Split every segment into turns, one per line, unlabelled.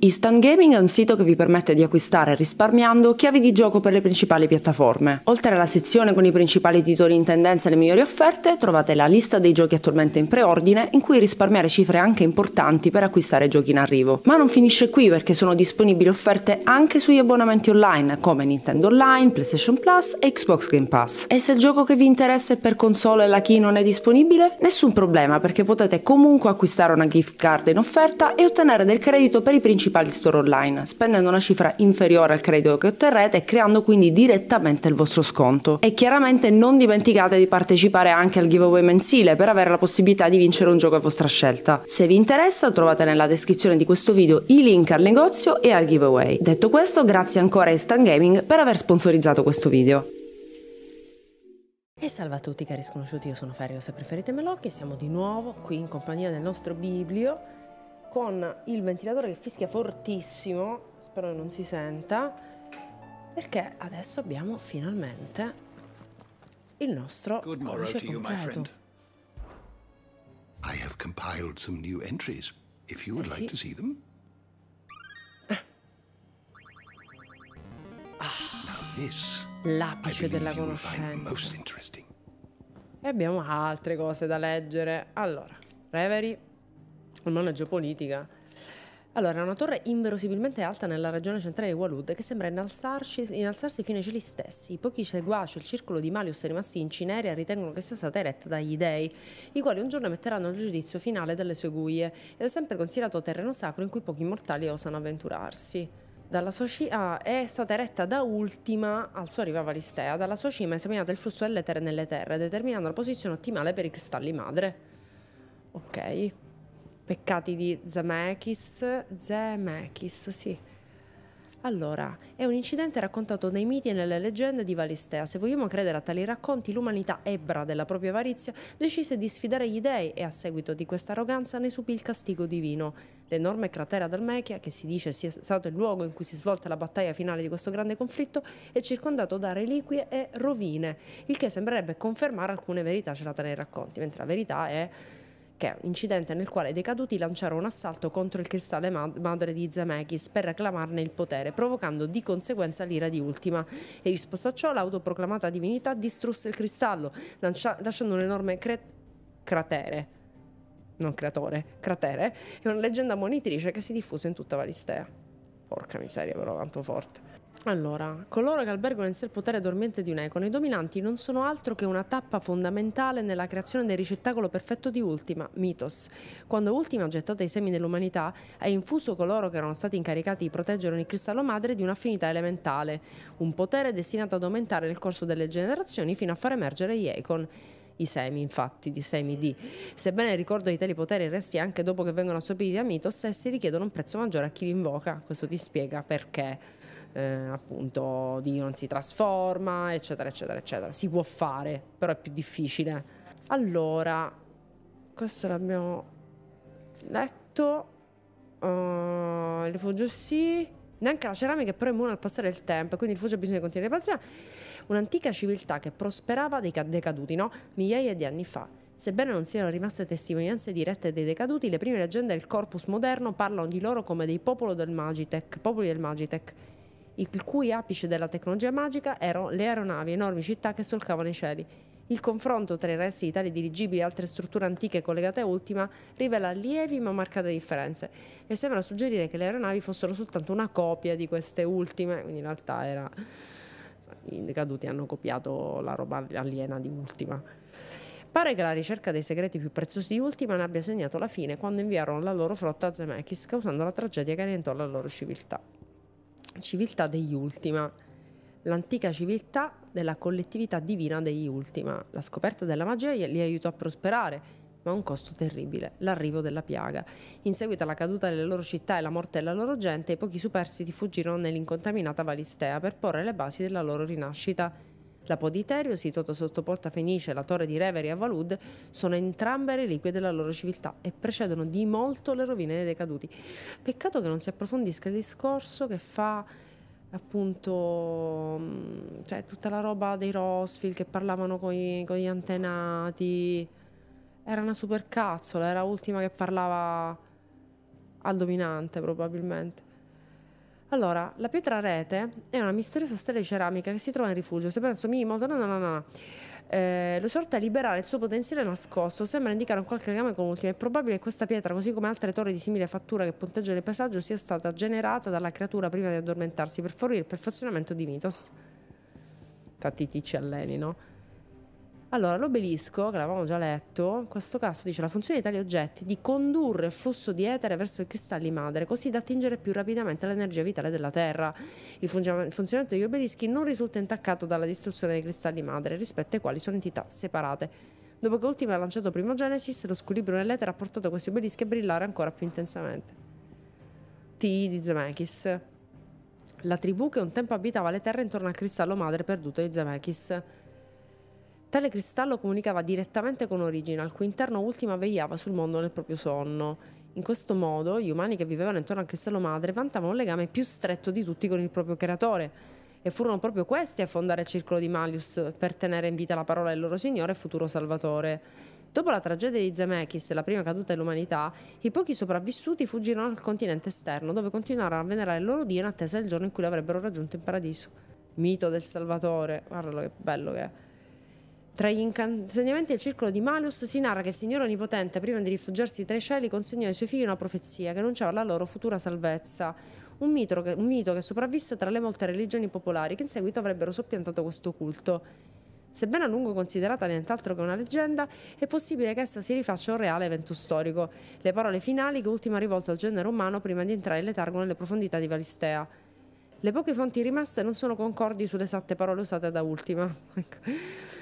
Instant Gaming è un sito che vi permette di acquistare risparmiando chiavi di gioco per le principali piattaforme. Oltre alla sezione con i principali titoli in tendenza e le migliori offerte, trovate la lista dei giochi attualmente in preordine, in cui risparmiare cifre anche importanti per acquistare giochi in arrivo. Ma non finisce qui perché sono disponibili offerte anche sugli abbonamenti online come Nintendo Online, PlayStation Plus e Xbox Game Pass. E se il gioco che vi interessa è per console e la key non è disponibile? Nessun problema perché potete comunque acquistare una gift card in offerta e ottenere del credito per i principali principali store online, spendendo una cifra inferiore al credito che otterrete e creando quindi direttamente il vostro sconto. E chiaramente non dimenticate di partecipare anche al giveaway mensile per avere la possibilità di vincere un gioco a vostra scelta. Se vi interessa trovate nella descrizione di questo video i link al negozio e al giveaway. Detto questo, grazie ancora a Instant Gaming per aver sponsorizzato questo video. E salve a tutti cari sconosciuti, io sono Ferio, se preferite Melocchi, siamo di nuovo qui in compagnia del nostro biblio con il ventilatore che fischia fortissimo, spero che non si senta, perché adesso abbiamo finalmente il nostro Good morrow to you, my friend. I have compiled some new entries, if you would eh sì. like to see them. Ah. Ah. L'apice della conoscenza. E abbiamo altre cose da leggere. Allora, Reverie una geopolitica. Allora, è una torre inverosimilmente alta nella regione centrale di Walud che sembra innalzarsi, innalzarsi fino ai cieli stessi. I pochi seguaci e il circolo di Malius rimasti in Cineria ritengono che sia stata eretta dagli dei, i quali un giorno metteranno il giudizio finale delle sue guie, ed è sempre considerato terreno sacro in cui pochi mortali osano avventurarsi. Dalla sua cima ah, è stata eretta da ultima al suo arrivo a Valistea. Dalla sua cima è esaminato il flusso dell'etere nelle terre, determinando la posizione ottimale per i cristalli madre. Ok. Peccati di Zemeckis. Zemeckis, sì. Allora, è un incidente raccontato nei miti e nelle leggende di Valistea. Se vogliamo credere a tali racconti, l'umanità ebra della propria avarizia decise di sfidare gli dei e a seguito di questa arroganza ne subì il castigo divino. L'enorme cratera d'Almechia, che si dice sia stato il luogo in cui si svolta la battaglia finale di questo grande conflitto, è circondato da reliquie e rovine, il che sembrerebbe confermare alcune verità celate nei racconti, mentre la verità è che è un incidente nel quale i decaduti lanciarono un assalto contro il cristallo madre di Zemeckis per reclamarne il potere, provocando di conseguenza l'ira di Ultima. In risposta a ciò, l'autoproclamata divinità distrusse il cristallo, lasciando un enorme cratere non creatore, cratere, E una leggenda monitrice che si diffuse in tutta Valistea. Porca miseria, però, tanto forte. Allora, coloro che albergano in sé il potere dormiente di un'econa, i dominanti non sono altro che una tappa fondamentale nella creazione del ricettacolo perfetto di Ultima, Mitos. Quando Ultima ha gettato i semi dell'umanità, ha infuso coloro che erano stati incaricati di proteggere il cristallo madre di un'affinità elementale, un potere destinato ad aumentare nel corso delle generazioni fino a far emergere gli Econ i semi, infatti, di semi di. Sebbene il ricordo di tali poteri resti anche dopo che vengono assorbiti da Mitos, essi richiedono un prezzo maggiore a chi li invoca. Questo ti spiega perché eh, appunto Dio non si trasforma, eccetera, eccetera, eccetera. Si può fare, però è più difficile. Allora, questo l'abbiamo letto. Uh, il rifugio sì. Neanche la ceramica però è immune al passare del tempo, quindi il rifugio ha bisogno di continuare pazienza. Un'antica civiltà che prosperava dei decaduti, no? Migliaia di anni fa. Sebbene non siano rimaste testimonianze dirette dei decaduti, le prime leggende del corpus moderno parlano di loro come dei popolo del Magitech, popoli del Magitech, il cui apice della tecnologia magica erano le aeronavi, enormi città che solcavano i cieli. Il confronto tra i resti di tali dirigibili e altre strutture antiche collegate a Ultima rivela lievi ma marcate differenze e sembra suggerire che le aeronavi fossero soltanto una copia di queste ultime, quindi in realtà era... i caduti hanno copiato la roba aliena di Ultima. Pare che la ricerca dei segreti più preziosi di Ultima ne abbia segnato la fine quando inviarono la loro flotta a Zemeckis, causando la tragedia che annientò la loro civiltà civiltà degli Ultima, l'antica civiltà della collettività divina degli Ultima. La scoperta della magia li aiutò a prosperare, ma a un costo terribile, l'arrivo della piaga. In seguito alla caduta delle loro città e la morte della loro gente, i pochi superstiti fuggirono nell'incontaminata Valistea per porre le basi della loro rinascita la Poditerio, situato sotto Porta Fenice e la Torre di Reveri a Valud, sono entrambe reliquie della loro civiltà e precedono di molto le rovine dei decaduti. Peccato che non si approfondisca il discorso che fa appunto mm, cioè, tutta la roba dei Rosfield che parlavano con gli antenati. Era una supercazzola, era l'ultima che parlava al dominante probabilmente. Allora, la pietra rete è una misteriosa stella di ceramica che si trova in rifugio. Se penso mi minimo, no, no, no, no. Eh, lo sorta a liberare il suo potenziale nascosto sembra indicare un qualche legame con l'ultima. È probabile che questa pietra, così come altre torri di simile fattura che punteggiano il paesaggio, sia stata generata dalla creatura prima di addormentarsi per fornire il perfezionamento di Mitos. Infatti, ti alleni, no? Allora, l'obelisco, che l'avevamo già letto, in questo caso dice la funzione di tali oggetti di condurre il flusso di etere verso i cristalli madre, così da attingere più rapidamente l'energia vitale della Terra. Il funzionamento degli obelischi non risulta intaccato dalla distruzione dei cristalli madre, rispetto ai quali sono entità separate. Dopo che Ultima ha lanciato Primogenesis, lo squilibrio nell'etere ha portato questi obelischi a brillare ancora più intensamente. T di Zemeckis. La tribù che un tempo abitava le terre intorno al cristallo madre perduto di Zemeckis. Tale cristallo comunicava direttamente con Origina, al cui interno Ultima vegliava sul mondo nel proprio sonno. In questo modo gli umani che vivevano intorno al cristallo madre vantavano un legame più stretto di tutti con il proprio creatore. E furono proprio questi a fondare il circolo di Malius per tenere in vita la parola del loro Signore e futuro Salvatore. Dopo la tragedia di Zemeckis e la prima caduta dell'umanità, i pochi sopravvissuti fuggirono al continente esterno, dove continuarono a venerare il loro Dio in attesa del giorno in cui avrebbero raggiunto in paradiso. Mito del Salvatore, guardalo che bello che è. Tra gli insegnamenti del circolo di Malus si narra che il signore onnipotente, prima di rifugiarsi tra i cieli, consegnò ai suoi figli una profezia che annunciava la loro futura salvezza. Un mito, che, un mito che sopravvisse tra le molte religioni popolari che in seguito avrebbero soppiantato questo culto. Sebbene a lungo considerata nient'altro che una leggenda, è possibile che essa si rifaccia a un reale evento storico. Le parole finali che ultima rivolta al genere umano prima di entrare in letargo nelle profondità di Valistea. Le poche fonti rimaste non sono concordi sulle esatte parole usate da ultima, ecco.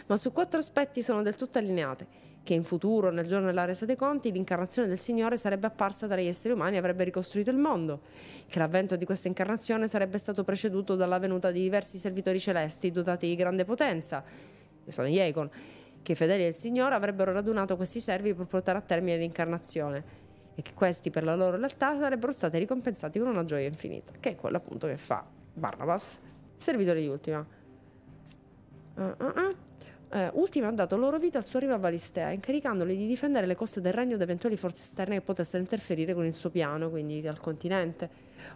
ma su quattro aspetti sono del tutto allineate che in futuro, nel giorno della resa dei conti, l'incarnazione del Signore sarebbe apparsa tra gli esseri umani e avrebbe ricostruito il mondo, che l'avvento di questa incarnazione sarebbe stato preceduto dalla venuta di diversi servitori celesti dotati di grande potenza, che sono gli Egon, che fedeli al Signore avrebbero radunato questi servi per portare a termine l'incarnazione e che questi per la loro lealtà sarebbero stati ricompensati con una gioia infinita, che è quella appunto che fa Barnabas, servitore di Ultima. Uh, uh, uh. Eh, Ultima ha dato loro vita al suo arrivo a Valistea, incaricandoli di difendere le coste del regno da eventuali forze esterne che potessero interferire con il suo piano, quindi dal continente.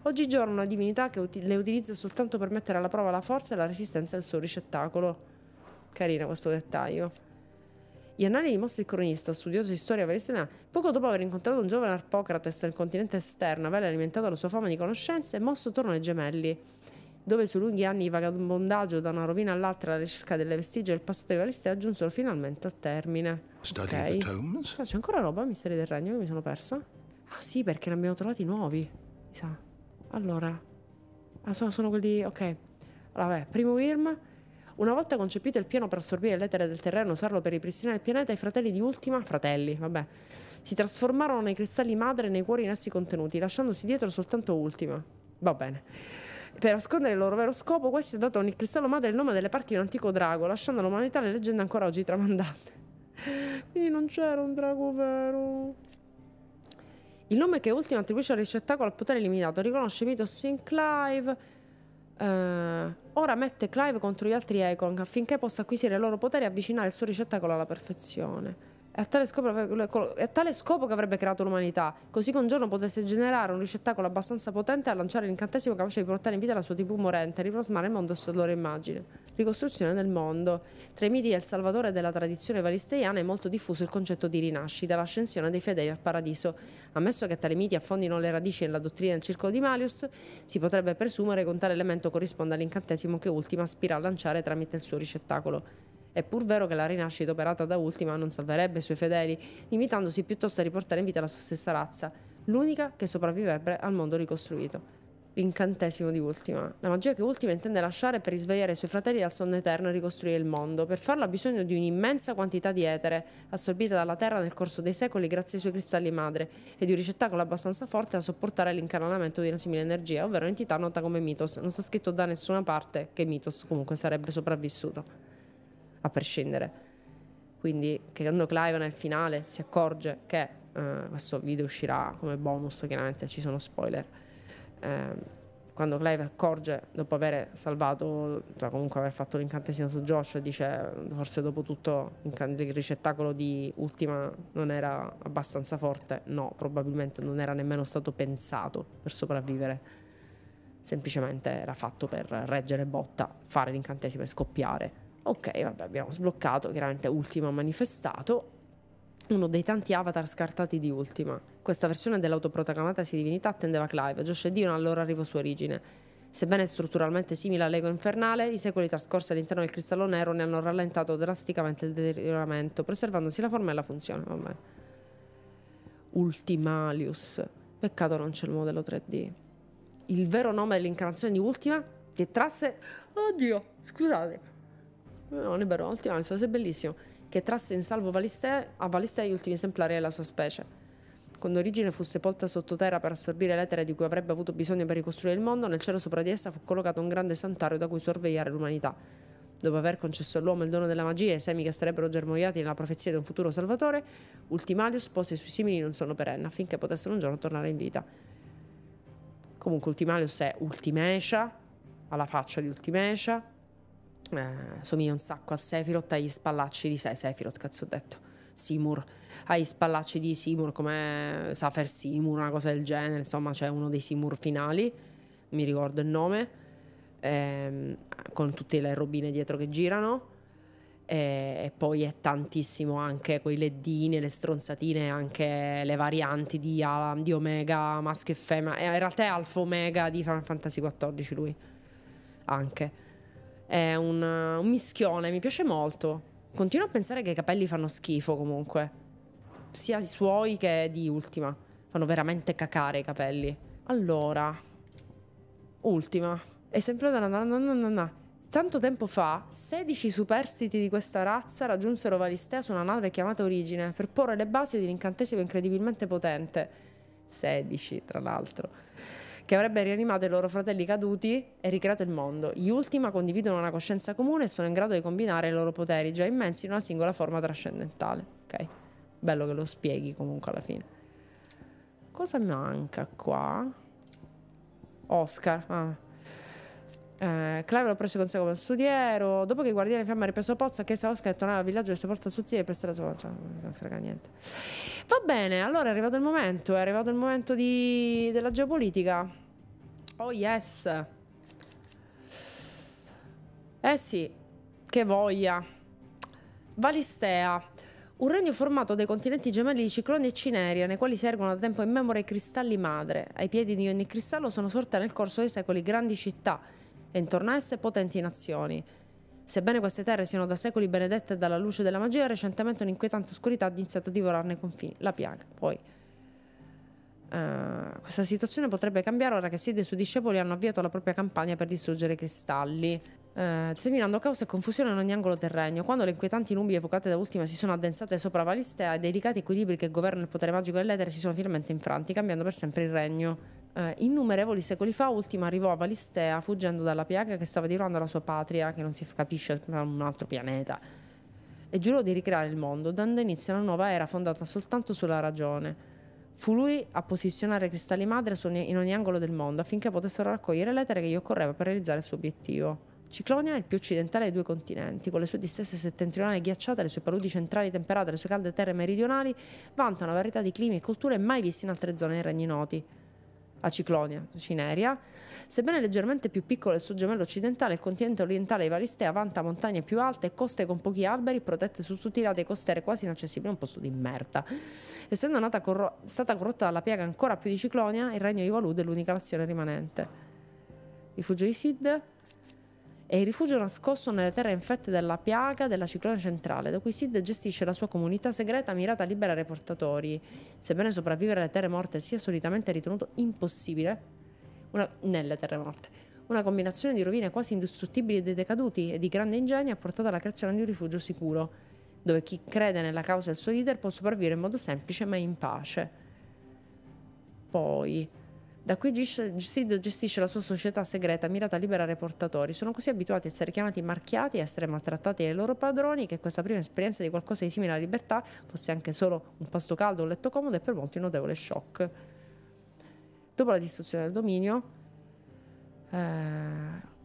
Oggigiorno una divinità che uti- le utilizza soltanto per mettere alla prova la forza e la resistenza del suo ricettacolo. Carino questo dettaglio annali di dimostra il cronista, studioso di storia palestinese, poco dopo aver incontrato un giovane Arpocrates nel continente esterno, aver alimentato la sua fama di conoscenze, mosso torno ai gemelli, dove su lunghi anni di vagabondaggio da una rovina all'altra alla ricerca delle vestigie del passato di Valistea giunsero finalmente al termine. okay. ah, C'è ancora roba, misteri del regno, che mi sono persa? Ah sì, perché ne abbiamo trovati nuovi, mi sa. Allora... Ah, sono, sono quelli... ok. Allora, vabbè, primo Irma una volta concepito il piano per assorbire l'etere del terreno e usarlo per ripristinare il pianeta, i fratelli di Ultima, fratelli, vabbè, si trasformarono nei cristalli madre e nei cuori in essi contenuti, lasciandosi dietro soltanto Ultima. Va bene. Per nascondere il loro vero scopo, questi hanno dato a ogni cristallo madre il nome delle parti di un antico drago, lasciando all'umanità le leggende ancora oggi tramandate. Quindi non c'era un drago vero. Il nome che Ultima attribuisce al ricettacolo al potere illimitato riconosce Mito Sinclive Uh, ora mette Clive contro gli altri Ekong affinché possa acquisire il loro potere e avvicinare il suo ricettacolo alla perfezione. È a, tale scopo, a tale scopo che avrebbe creato l'umanità, così che un giorno potesse generare un ricettacolo abbastanza potente a lanciare l'incantesimo capace di portare in vita la sua tribù morente e riformare il mondo sulla loro immagine. Ricostruzione del mondo. Tra i miti del Salvatore e della tradizione valisteiana è molto diffuso il concetto di rinascita, l'ascensione dei fedeli al paradiso. Ammesso che tali miti affondino le radici nella dottrina del circolo di Malius, si potrebbe presumere che un tale elemento corrisponda all'incantesimo che Ultima aspira a lanciare tramite il suo ricettacolo. È pur vero che la rinascita operata da Ultima non salverebbe i suoi fedeli, limitandosi piuttosto a riportare in vita la sua stessa razza, l'unica che sopravviverebbe al mondo ricostruito. L'incantesimo di Ultima. La magia che Ultima intende lasciare per risvegliare i suoi fratelli dal sonno eterno e ricostruire il mondo. Per farlo ha bisogno di un'immensa quantità di etere, assorbita dalla Terra nel corso dei secoli grazie ai suoi cristalli madre, e di un ricettacolo abbastanza forte da sopportare l'incarnamento di una simile energia, ovvero un'entità nota come Mythos. Non sta scritto da nessuna parte che Mythos comunque sarebbe sopravvissuto a prescindere. Quindi che quando Clive nel finale si accorge che eh, questo video uscirà come bonus, chiaramente ci sono spoiler. Eh, quando Clive accorge dopo aver salvato, cioè comunque aver fatto l'incantesimo su Josh, dice forse dopo tutto il ricettacolo di ultima non era abbastanza forte, no, probabilmente non era nemmeno stato pensato per sopravvivere, semplicemente era fatto per reggere botta, fare l'incantesimo e scoppiare Ok, vabbè, abbiamo sbloccato, chiaramente Ultima ha manifestato, uno dei tanti avatar scartati di Ultima. Questa versione si divinità attendeva Clive, Josh e Dion al loro arrivo su origine. Sebbene strutturalmente simile all'ego infernale, i secoli trascorsi all'interno del cristallo nero ne hanno rallentato drasticamente il deterioramento, preservandosi la forma e la funzione. Vabbè. Ultimalius. Peccato non c'è il modello 3D. Il vero nome dell'incarnazione di Ultima si trasse... Oddio, scusate. No, ne berrò, ottimo, il suo è bellissimo. Che trasse in salvo Valistè, a Valistè gli ultimi esemplari della sua specie. Quando origine fu sepolta sottoterra per assorbire l'etere di cui avrebbe avuto bisogno per ricostruire il mondo, nel cielo sopra di essa fu collocato un grande santuario da cui sorvegliare l'umanità. Dopo aver concesso all'uomo il dono della magia e i semi che sarebbero germogliati nella profezia di un futuro salvatore, Ultimalius pose sui suoi simili un sono perenne affinché potessero un giorno tornare in vita. Comunque Ultimalius è Ultimescia, alla faccia di Ultimescia, eh, somiglia un sacco a Sephiroth, agli spallacci di sé, Sephiroth, cazzo ho detto, Simur, agli spallacci di Simur, come Safer Simur, una cosa del genere, insomma c'è uno dei Simur finali, mi ricordo il nome, ehm, con tutte le robine dietro che girano, e, poi è tantissimo anche con i leddini, le stronzatine, anche le varianti di, di Omega, maschio e femmina, in realtà è Alfa Omega di Final Fantasy XIV lui, anche è un, un mischione, mi piace molto. Continuo a pensare che i capelli fanno schifo comunque, sia i suoi che di Ultima. Fanno veramente cacare i capelli. Allora, Ultima. È sempre... Na, na. Tanto tempo fa, 16 superstiti di questa razza raggiunsero Valistea su una nave chiamata Origine per porre le basi di un incantesimo incredibilmente potente. 16, tra l'altro che avrebbe rianimato i loro fratelli caduti e ricreato il mondo. Gli ultima condividono una coscienza comune e sono in grado di combinare i loro poteri già immensi in una singola forma trascendentale. Ok, bello che lo spieghi comunque alla fine. Cosa manca qua? Oscar. Ah. Eh, Clive l'ho preso con sé come studiero. Dopo che i guardiani in fiamma ha ripreso Pozza, chiese a Oscar di tornare al villaggio e si porta suo zio e prestare la sua faccia. Cioè, non frega niente. Va bene, allora è arrivato il momento. È arrivato il momento di... della geopolitica. Oh yes. Eh sì, che voglia. Valistea. Un regno formato dai continenti gemelli di Ciclone e Cineria, nei quali servono da tempo in memoria i cristalli madre. Ai piedi di ogni cristallo sono sorte nel corso dei secoli grandi città e intorno a esse potenti nazioni. Sebbene queste terre siano da secoli benedette dalla luce della magia, recentemente un'inquietante oscurità ha iniziato a divorarne i confini, la piaga. Poi eh, questa situazione potrebbe cambiare ora che Sid e i suoi discepoli hanno avviato la propria campagna per distruggere i cristalli, uh, seminando caos e confusione in ogni angolo terreno. Quando le inquietanti nubi evocate da ultima si sono addensate sopra Valistea, i delicati equilibri che governano il potere magico dell'etere si sono finalmente infranti, cambiando per sempre il regno. Uh, innumerevoli secoli fa, Ultima arrivò a Valistea fuggendo dalla piaga che stava divorando la sua patria, che non si capisce da un altro pianeta, e giurò di ricreare il mondo, dando inizio a una nuova era fondata soltanto sulla ragione. Fu lui a posizionare cristalli madre in ogni angolo del mondo affinché potessero raccogliere l'etere che gli occorreva per realizzare il suo obiettivo. Ciclonia è il più occidentale dei due continenti, con le sue distese settentrionali ghiacciate, le sue paludi centrali temperate, le sue calde terre meridionali, vanta una varietà di climi e culture mai viste in altre zone dei regni noti a Ciclonia, Cineria. Sebbene leggermente più piccolo del suo gemello occidentale, il continente orientale Ivaristea vanta montagne più alte e coste con pochi alberi protette su lati costiere quasi inaccessibili, un posto di merda. Essendo corro- stata corrotta dalla piaga ancora più di Ciclonia, il regno di Valud è l'unica nazione rimanente. Rifugio di Sid è il rifugio nascosto nelle terre infette dalla piaga della ciclone centrale, da cui Sid gestisce la sua comunità segreta mirata a liberare i portatori. Sebbene sopravvivere alle terre morte sia solitamente ritenuto impossibile, una, nelle terre morte, una combinazione di rovine quasi indistruttibili dei decaduti e di grande ingegno ha portato alla creazione di un rifugio sicuro, dove chi crede nella causa del suo leader può sopravvivere in modo semplice ma in pace. Poi, da qui Gissidio gestisce la sua società segreta mirata a liberare i portatori. Sono così abituati a essere chiamati marchiati e a essere maltrattati dai loro padroni che questa prima esperienza di qualcosa di simile alla libertà fosse anche solo un pasto caldo, un letto comodo è per molti un notevole shock. Dopo la distruzione del dominio, eh,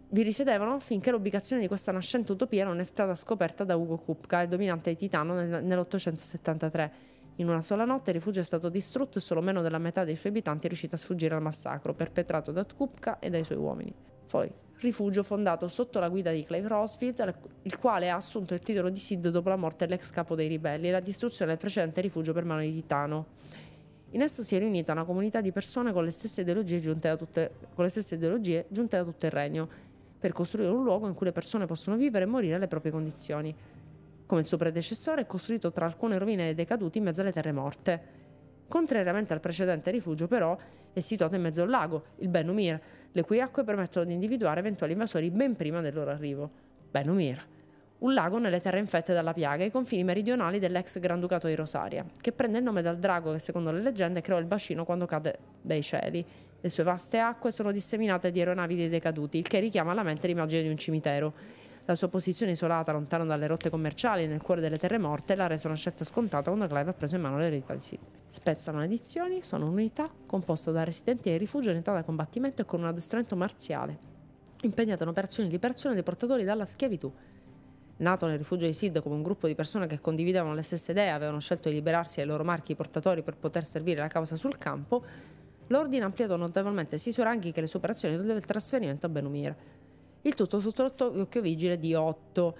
vi risiedevano finché l'ubicazione di questa nascente utopia non è stata scoperta da Ugo Kupka, il dominante di Titano, nel, nell'873 in una sola notte il rifugio è stato distrutto e solo meno della metà dei suoi abitanti è riuscita a sfuggire al massacro perpetrato da Tkupka e dai suoi uomini. Poi, rifugio fondato sotto la guida di Clive Rosfield, il quale ha assunto il titolo di Sid dopo la morte dell'ex capo dei ribelli e la distruzione del precedente rifugio per mano di Titano. In esso si è riunita una comunità di persone con le stesse ideologie giunte, tutte, stesse ideologie giunte da tutto il regno, per costruire un luogo in cui le persone possono vivere e morire alle proprie condizioni come il suo predecessore, è costruito tra alcune rovine dei decaduti in mezzo alle terre morte. Contrariamente al precedente rifugio, però, è situato in mezzo a un lago, il Benumir, le cui acque permettono di individuare eventuali invasori ben prima del loro arrivo. Benumir. Un lago nelle terre infette dalla piaga ai confini meridionali dell'ex Granducato di Rosaria, che prende il nome dal drago che secondo le leggende creò il bacino quando cade dai cieli. Le sue vaste acque sono disseminate di aeronavi dei decaduti, il che richiama alla mente l'immagine di un cimitero. La sua posizione isolata, lontano dalle rotte commerciali, nel cuore delle terre morte, l'ha resa una scelta scontata quando Clive ha preso in mano l'eredità di Sid. Spezza maledizioni, sono un'unità composta da residenti di rifugio in età da combattimento e con un addestramento marziale, impegnata in operazioni di liberazione dei portatori dalla schiavitù. Nato nel rifugio di Sid come un gruppo di persone che condividevano le stesse idee e avevano scelto di liberarsi dai loro marchi portatori per poter servire la causa sul campo, l'ordine ha ampliato notevolmente sia i suoi ranghi che le sue operazioni dopo il trasferimento a Benumir il tutto sotto l'occhio vigile di Otto.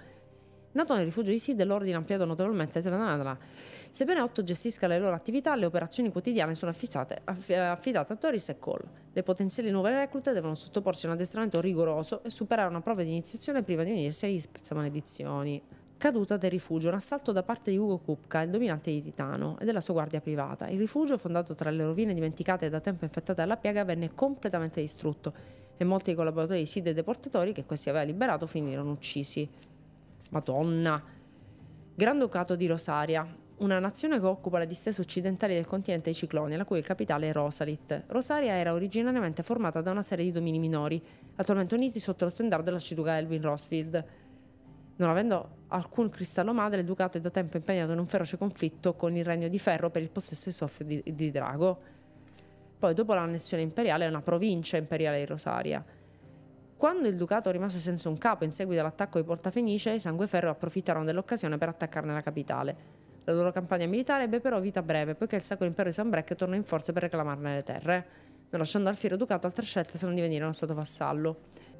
Nato nel rifugio di Sid, l'ordine ha ampliato notevolmente la Sebbene Otto gestisca le loro attività, le operazioni quotidiane sono affidate, affidate a Doris e Cole. Le potenziali nuove reclute devono sottoporsi a un addestramento rigoroso e superare una prova di iniziazione prima di unirsi agli spezzamaledizioni. Caduta del rifugio, un assalto da parte di Ugo Kupka, il dominante di Titano, e della sua guardia privata. Il rifugio, fondato tra le rovine dimenticate e da tempo infettate dalla piaga, venne completamente distrutto e molti dei collaboratori di SID e deportatori che questi aveva liberato finirono uccisi. Madonna! Granducato di Rosaria, una nazione che occupa le distese occidentali del continente dei cicloni, la cui capitale è Rosalit. Rosaria era originariamente formata da una serie di domini minori, attualmente uniti sotto lo standard dell'arciduca Elvin Rosfield. Non avendo alcun cristallo madre, il ducato è da tempo impegnato in un feroce conflitto con il Regno di Ferro per il possesso di soffio di, di Drago. Poi dopo l'annessione imperiale è una provincia imperiale di Rosaria. Quando il ducato rimase senza un capo in seguito all'attacco di Porta Fenice, i Sangueferro approfittarono dell'occasione per attaccarne la capitale. La loro campagna militare ebbe però vita breve, poiché il Sacro Impero di Sanbrecchio tornò in forza per reclamarne le terre, non lasciando al fiero ducato altre scelte se non divenire uno stato vassallo.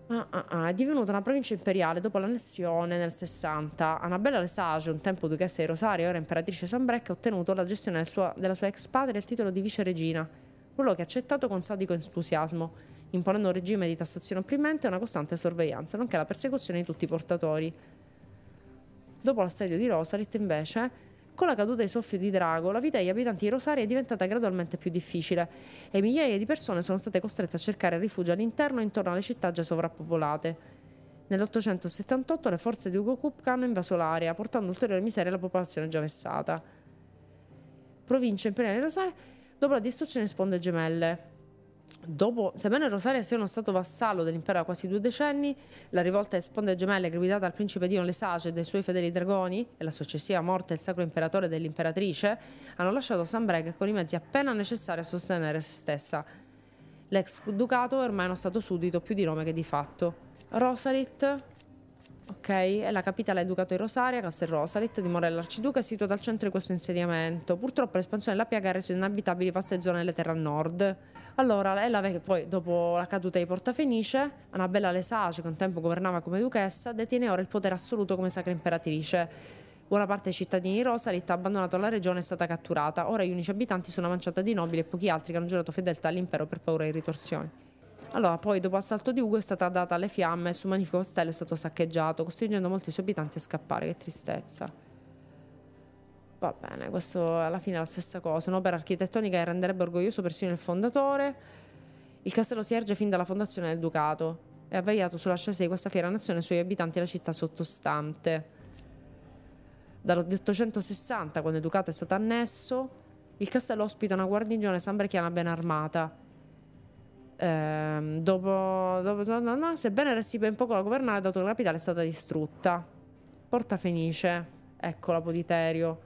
Ah, ah, ah, è divenuta una provincia imperiale dopo l'annessione nel 60. Annabella Lesage, un tempo duchessa di Rosario, ora imperatrice di Sanbrecchio, ha ottenuto la gestione del suo, della sua ex patria e il titolo di vice regina ruolo che ha accettato con sadico entusiasmo, imponendo un regime di tassazione opprimente e una costante sorveglianza, nonché la persecuzione di tutti i portatori. Dopo l'assedio di Rosarit, invece, con la caduta dei soffi di Drago, la vita degli abitanti di Rosaria è diventata gradualmente più difficile e migliaia di persone sono state costrette a cercare rifugio all'interno e intorno alle città già sovrappopolate. Nell'878 le forze di Ugo Kupka hanno invaso l'area, portando ulteriore miseria alla popolazione già vessata. Provincia imperiale di Rosaria dopo la distruzione sponde gemelle. Dopo, sebbene Rosaria sia uno stato vassallo dell'impero da quasi due decenni, la rivolta di sponde gemelle gridata al principe Dion Lesage e dai suoi fedeli dragoni e la successiva morte del sacro imperatore e dell'imperatrice hanno lasciato San Breg con i mezzi appena necessari a sostenere se stessa. L'ex ducato è ormai uno stato suddito più di nome che di fatto. Rosalit, ok? è la capitale educata Ducato di Rosaria, Castel Rosalit, di Morella Arciduca, situata al centro di questo insediamento. Purtroppo l'espansione della piaga ha reso inabitabili vaste zone delle terre a nord. Allora, ella che poi, dopo la caduta di Porta Fenice, Annabella Lesace, che un tempo governava come duchessa, detiene ora il potere assoluto come sacra imperatrice. Buona parte dei cittadini di Rosalit ha abbandonato la regione e è stata catturata. Ora gli unici abitanti sono una manciata di nobili e pochi altri che hanno giurato fedeltà all'impero per paura di ritorsioni. Allora, poi dopo l'assalto di Ugo è stata data alle fiamme e il suo magnifico castello è stato saccheggiato, costringendo molti suoi abitanti a scappare. Che tristezza. Va bene, questo alla fine è la stessa cosa. Un'opera architettonica che renderebbe orgoglioso persino il fondatore. Il castello si erge fin dalla fondazione del ducato e ha vegliato scesa di questa fiera nazione e suoi abitanti e la città sottostante. Dall'860, quando il ducato è stato annesso, il castello ospita una guarnigione sambrechiana ben armata Ehm, dopo, dopo no, no, sebbene resti ben poco da governare, dato che la capitale è stata distrutta. Porta Fenice, eccola Poditerio.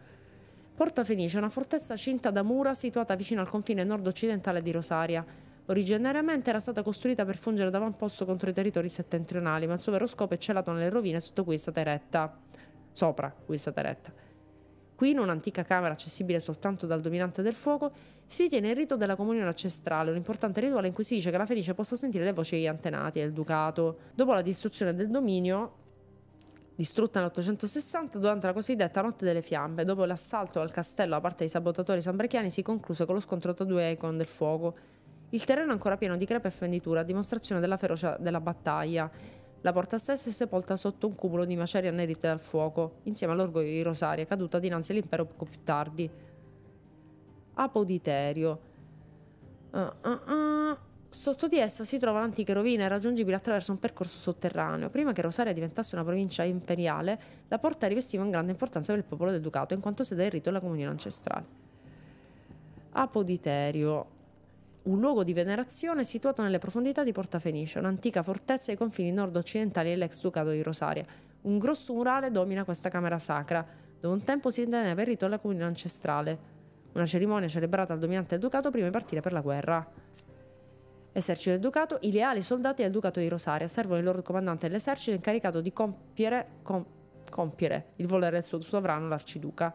Porta Fenice è una fortezza cinta da mura situata vicino al confine nord-occidentale di Rosaria. Originariamente era stata costruita per fungere da avamposto contro i territori settentrionali, ma il suo vero scopo è celato nelle rovine sotto cui è stata eretta. Sopra cui è stata eretta. Qui, in un'antica camera accessibile soltanto dal dominante del fuoco, si ritiene il rito della comunione ancestrale, un importante rituale in cui si dice che la felice possa sentire le voci degli antenati e il ducato. Dopo la distruzione del dominio, distrutta nell'860 durante la cosiddetta Notte delle Fiamme. Dopo l'assalto al castello da parte dei sabotatori sambrechiani si concluse con lo scontro tra due icon del fuoco. Il terreno è ancora pieno di crepe e fenditura, a dimostrazione della ferocia della battaglia. La porta stessa è sepolta sotto un cumulo di macerie annerite dal fuoco, insieme all'orgoglio di Rosaria caduta dinanzi all'impero poco più tardi. Apoditerio. Uh, ah, uh, ah, uh. Ah. Sotto di essa si trovano antiche rovine raggiungibili attraverso un percorso sotterraneo. Prima che Rosaria diventasse una provincia imperiale, la porta rivestiva una grande importanza per il popolo del ducato in quanto sede del rito della comunione ancestrale. Apoditerio un luogo di venerazione situato nelle profondità di Porta Fenice, un'antica fortezza ai confini nord-occidentali dell'ex ducato di Rosaria. Un grosso murale domina questa camera sacra, dove un tempo si teneva il rito alla comunione ancestrale, una cerimonia celebrata al dominante del ducato prima di partire per la guerra. Esercito del ducato, i leali soldati del ducato di Rosaria servono il loro comandante dell'esercito incaricato di compiere, com, compiere il volere del suo sovrano, l'arciduca.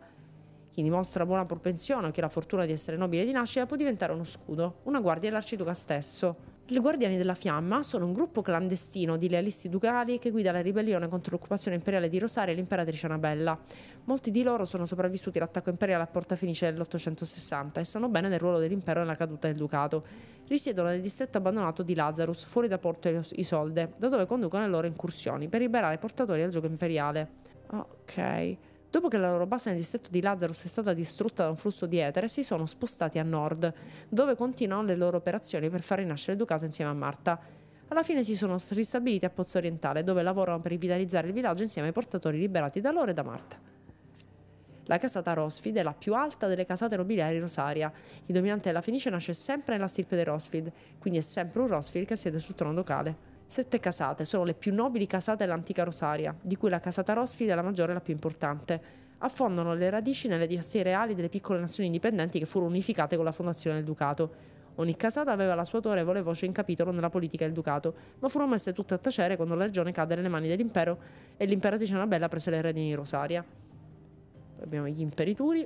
Chi dimostra buona propensione o chi ha la fortuna di essere nobile di nascita può diventare uno scudo, una guardia dell'arciduca stesso. I Guardiani della Fiamma sono un gruppo clandestino di lealisti ducali che guida la ribellione contro l'occupazione imperiale di Rosaria e l'imperatrice Anabella. Molti di loro sono sopravvissuti all'attacco imperiale a Porta Fenice dell'860 e sanno bene del ruolo dell'impero nella caduta del ducato. Risiedono nel distretto abbandonato di Lazarus, fuori da Porto Isolde, da dove conducono le loro incursioni per liberare i portatori al gioco imperiale. Ok. Dopo che la loro base nel distretto di Lazarus è stata distrutta da un flusso di etere, si sono spostati a nord, dove continuano le loro operazioni per far rinascere il ducato insieme a Marta. Alla fine si sono ristabiliti a Pozzo Orientale, dove lavorano per rivitalizzare il villaggio insieme ai portatori liberati da loro e da Marta. La casata Rosfid è la più alta delle casate nobiliari rosaria. Il dominante della Fenice nasce sempre nella stirpe dei Rosfid, quindi è sempre un Rosfid che siede sul trono locale. Sette casate sono le più nobili casate dell'antica Rosaria, di cui la casata Rosfida è la maggiore e la più importante. Affondano le radici nelle dinastie reali delle piccole nazioni indipendenti che furono unificate con la fondazione del Ducato. Ogni casata aveva la sua autorevole voce in capitolo nella politica del ducato, ma furono messe tutte a tacere quando la regione cadde nelle mani dell'impero e l'imperatrice Annabella prese le redini di Rosaria. Abbiamo gli imperituri,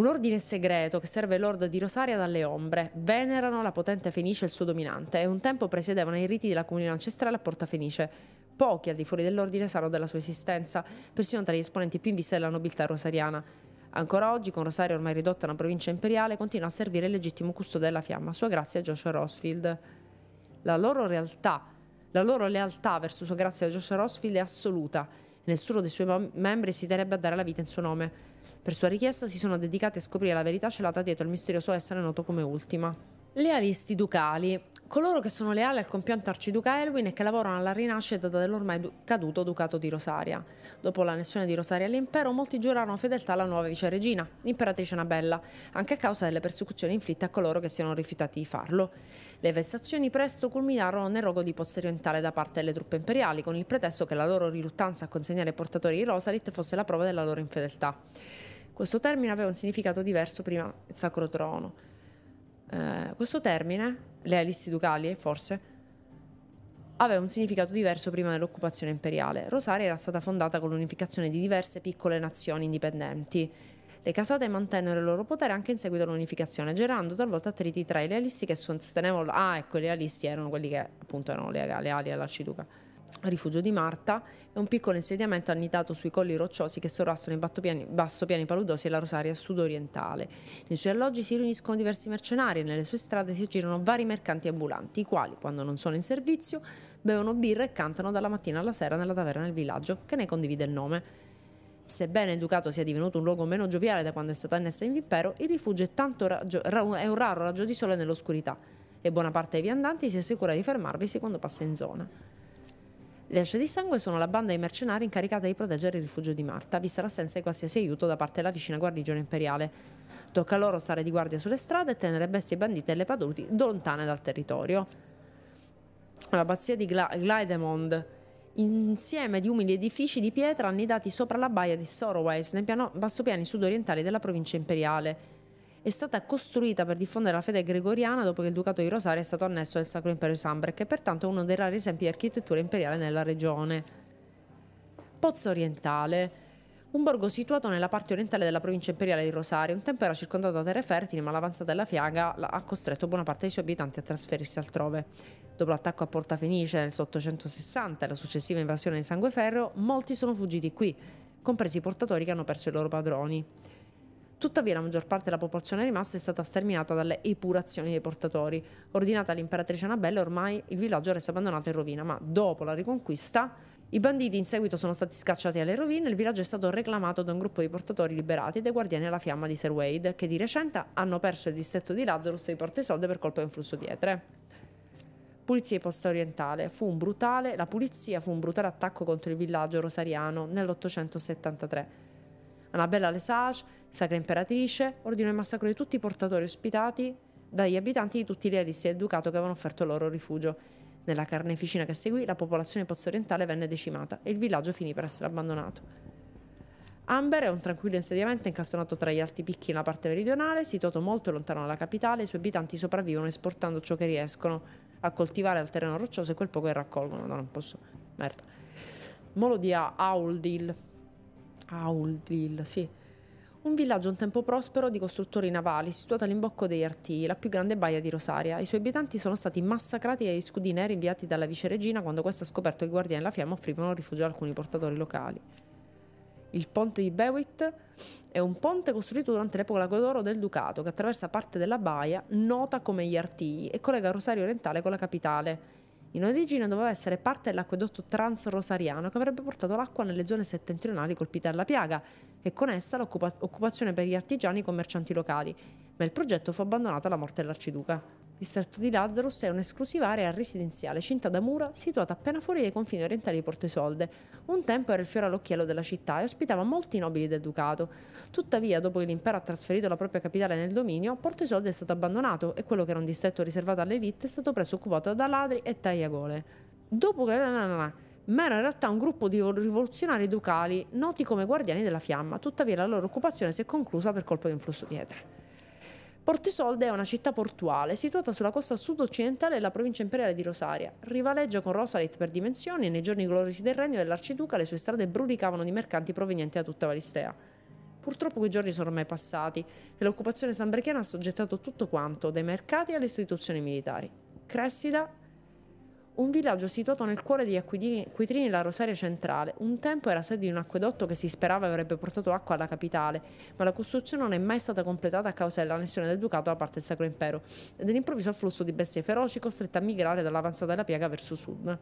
un ordine segreto che serve Lord di Rosaria dalle ombre. Venerano la potente Fenice e il suo dominante e un tempo presiedevano i riti della comunione ancestrale a Porta Fenice. Pochi al di fuori dell'ordine sanno della sua esistenza, persino tra gli esponenti più in vista della nobiltà rosariana. Ancora oggi, con Rosario ormai ridotta a una provincia imperiale, continua a servire il legittimo custode della fiamma, sua grazia Joshua Rosfield. La loro realtà, la loro lealtà verso sua grazia Joshua Rosfield è assoluta nessuno dei suoi membri si darebbe a dare la vita in suo nome. Per sua richiesta si sono dedicate a scoprire la verità celata dietro il misterioso essere noto come Ultima. Lealisti ducali, coloro che sono leali al compianto arciduca Elwin e che lavorano alla rinascita dell'ormai du caduto ducato di Rosaria. Dopo l'annessione di Rosaria all'impero, molti giurarono fedeltà alla nuova vice regina, l'imperatrice Anabella, anche a causa delle persecuzioni inflitte a coloro che siano rifiutati di farlo. Le vessazioni presto culminarono nel rogo di Pozzo Orientale da parte delle truppe imperiali, con il pretesto che la loro riluttanza a consegnare i portatori di Rosarit fosse la prova della loro infedeltà. Questo termine aveva un significato diverso prima del Sacro Trono. Eh, questo termine, le Alisti Ducali forse, aveva un significato diverso prima dell'occupazione imperiale. Rosaria era stata fondata con l'unificazione di diverse piccole nazioni indipendenti. Le casate mantennero il loro potere anche in seguito all'unificazione, generando talvolta attriti tra i lealisti che sostenevano... Ah, ecco, i lealisti erano quelli che appunto erano le, le all'arciduca. Rifugio di Marta e un piccolo insediamento annidato sui colli rocciosi che sorrassano i bassopiani paludosi e la rosaria sudorientale. Nei suoi alloggi si riuniscono diversi mercenari e nelle sue strade si aggirano vari mercanti ambulanti, i quali, quando non sono in servizio, bevono birra e cantano dalla mattina alla sera nella taverna del villaggio, che ne condivide il nome. Sebbene il Ducato sia divenuto un luogo meno gioviale da quando è stata annessa in Vipero, il rifugio è, raggio, è un raro raggio di sole nell'oscurità e buona parte dei viandanti si assicura di fermarvi quando passa in zona. Le Asce di Sangue sono la banda di mercenari incaricata di proteggere il rifugio di Marta, vista l'assenza di qualsiasi aiuto da parte della vicina guarnigione imperiale. Tocca loro stare di guardia sulle strade e tenere bestie bandite e le lepaduti lontane dal territorio. L'abbazia di Gla Glidemond, insieme di umili edifici di pietra annidati sopra la baia di Sorowais, nei piano, bassopiani sudorientali della provincia imperiale è stata costruita per diffondere la fede gregoriana dopo che il Ducato di Rosaria è stato annesso al Sacro Impero Sambrec e pertanto è uno dei rari esempi di architettura imperiale nella regione. Pozzo Orientale un borgo situato nella parte orientale della provincia imperiale di Rosario. Un tempo era circondato da terre fertili, ma l'avanzata della Fiaga ha costretto buona parte dei suoi abitanti a trasferirsi altrove. Dopo l'attacco a Porta Fenice nel 860 e la successiva invasione di Sangueferro, molti sono fuggiti qui, compresi i portatori che hanno perso i loro padroni. Tuttavia la maggior parte della popolazione rimasta è stata sterminata dalle epurazioni dei portatori. Ordinata all'imperatrice Annabella, ormai il villaggio resta abbandonato in rovina, ma dopo la riconquista i banditi in seguito sono stati scacciati alle rovine e il villaggio è stato reclamato da un gruppo di portatori liberati e dai guardiani alla fiamma di Sir Wade, che di recente hanno perso il distretto di Lazarus e i portesolde per colpa di un flusso di Pulizia e posta orientale. Brutale, la pulizia fu un brutale attacco contro il villaggio rosariano nell'873. Annabella Lesage Sacra Imperatrice ordinò il massacro di tutti i portatori ospitati dagli abitanti di tutti gli alissi il ducato che avevano offerto loro rifugio. Nella carneficina che seguì, la popolazione pozzo-orientale venne decimata e il villaggio finì per essere abbandonato. Amber è un tranquillo insediamento incastonato tra gli alti picchi nella parte meridionale, situato molto lontano dalla capitale, i suoi abitanti sopravvivono esportando ciò che riescono a coltivare al terreno roccioso e quel poco che raccolgono. No, non posso. Merda. Molo di Auldil. Auldil, sì un villaggio un tempo prospero di costruttori navali situato all'imbocco dei Artii, la più grande baia di Rosaria. I suoi abitanti sono stati massacrati dagli scudi neri inviati dalla viceregina quando questa ha scoperto che i guardiani della fiamma offrivano rifugio a alcuni portatori locali. Il ponte di Bewitt è un ponte costruito durante l'epoca d'oro del Ducato che attraversa parte della baia nota come gli Artii e collega Rosario orientale con la capitale. In origine doveva essere parte dell'acquedotto transrosariano che avrebbe portato l'acqua nelle zone settentrionali colpite dalla piaga, e con essa l'occupazione per gli artigiani e i commercianti locali, ma il progetto fu abbandonato alla morte dell'arciduca. Il Serto di Lazarus è un'esclusiva area residenziale cinta da mura situata appena fuori dai confini orientali di Portesolde. Un tempo era il fiore all'occhiello della città e ospitava molti nobili del ducato. Tuttavia, dopo che l'impero ha trasferito la propria capitale nel dominio, Portesolde è stato abbandonato e quello che era un distretto riservato all'elite è stato preso occupato da ladri e tagliagole. Dopo che... No, no, no, ma era in realtà un gruppo di rivoluzionari ducali noti come guardiani della fiamma, tuttavia la loro occupazione si è conclusa per colpo di un flusso di etere. Portisolde è una città portuale situata sulla costa sud-occidentale della provincia imperiale di Rosaria. Rivaleggia con Rosalit per dimensioni e nei giorni gloriosi del regno dell'arciduca le sue strade brulicavano di mercanti provenienti da tutta Valistea. Purtroppo quei giorni sono ormai passati e l'occupazione sambrechiana ha soggettato tutto quanto, dai mercati alle istituzioni militari. Cressida un villaggio situato nel cuore di Acquitrini e la Rosaria centrale. Un tempo era sede di un acquedotto che si sperava avrebbe portato acqua alla capitale, ma la costruzione non è mai stata completata a causa dell'annessione del Ducato da parte del Sacro Impero e dell'improvviso afflusso di bestie feroci costrette a migrare dall'avanzata della piaga verso sud.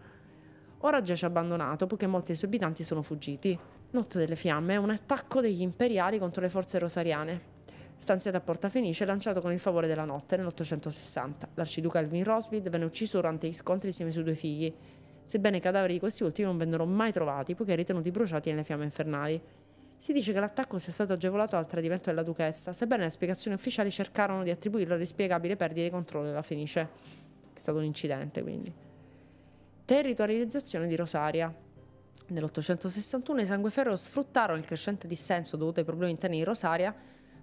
Ora giace abbandonato, poiché molti dei suoi abitanti sono fuggiti. Notte delle Fiamme un attacco degli imperiali contro le forze rosariane stanziato a Portafenice e lanciato con il favore della notte nell'860. L'arciduca Alvin Rosvid venne ucciso durante gli scontri insieme ai suoi due figli, sebbene i cadaveri di questi ultimi non vennero mai trovati poiché ritenuti bruciati nelle fiamme infernali. Si dice che l'attacco sia stato agevolato dal tradimento della duchessa, sebbene le spiegazioni ufficiali cercarono di attribuirlo all'inspiegabile perdita di controllo della Fenice. È stato un incidente, quindi. Territorializzazione di Rosaria. Nell'861 i sangueferro sfruttarono il crescente dissenso dovuto ai problemi interni di Rosaria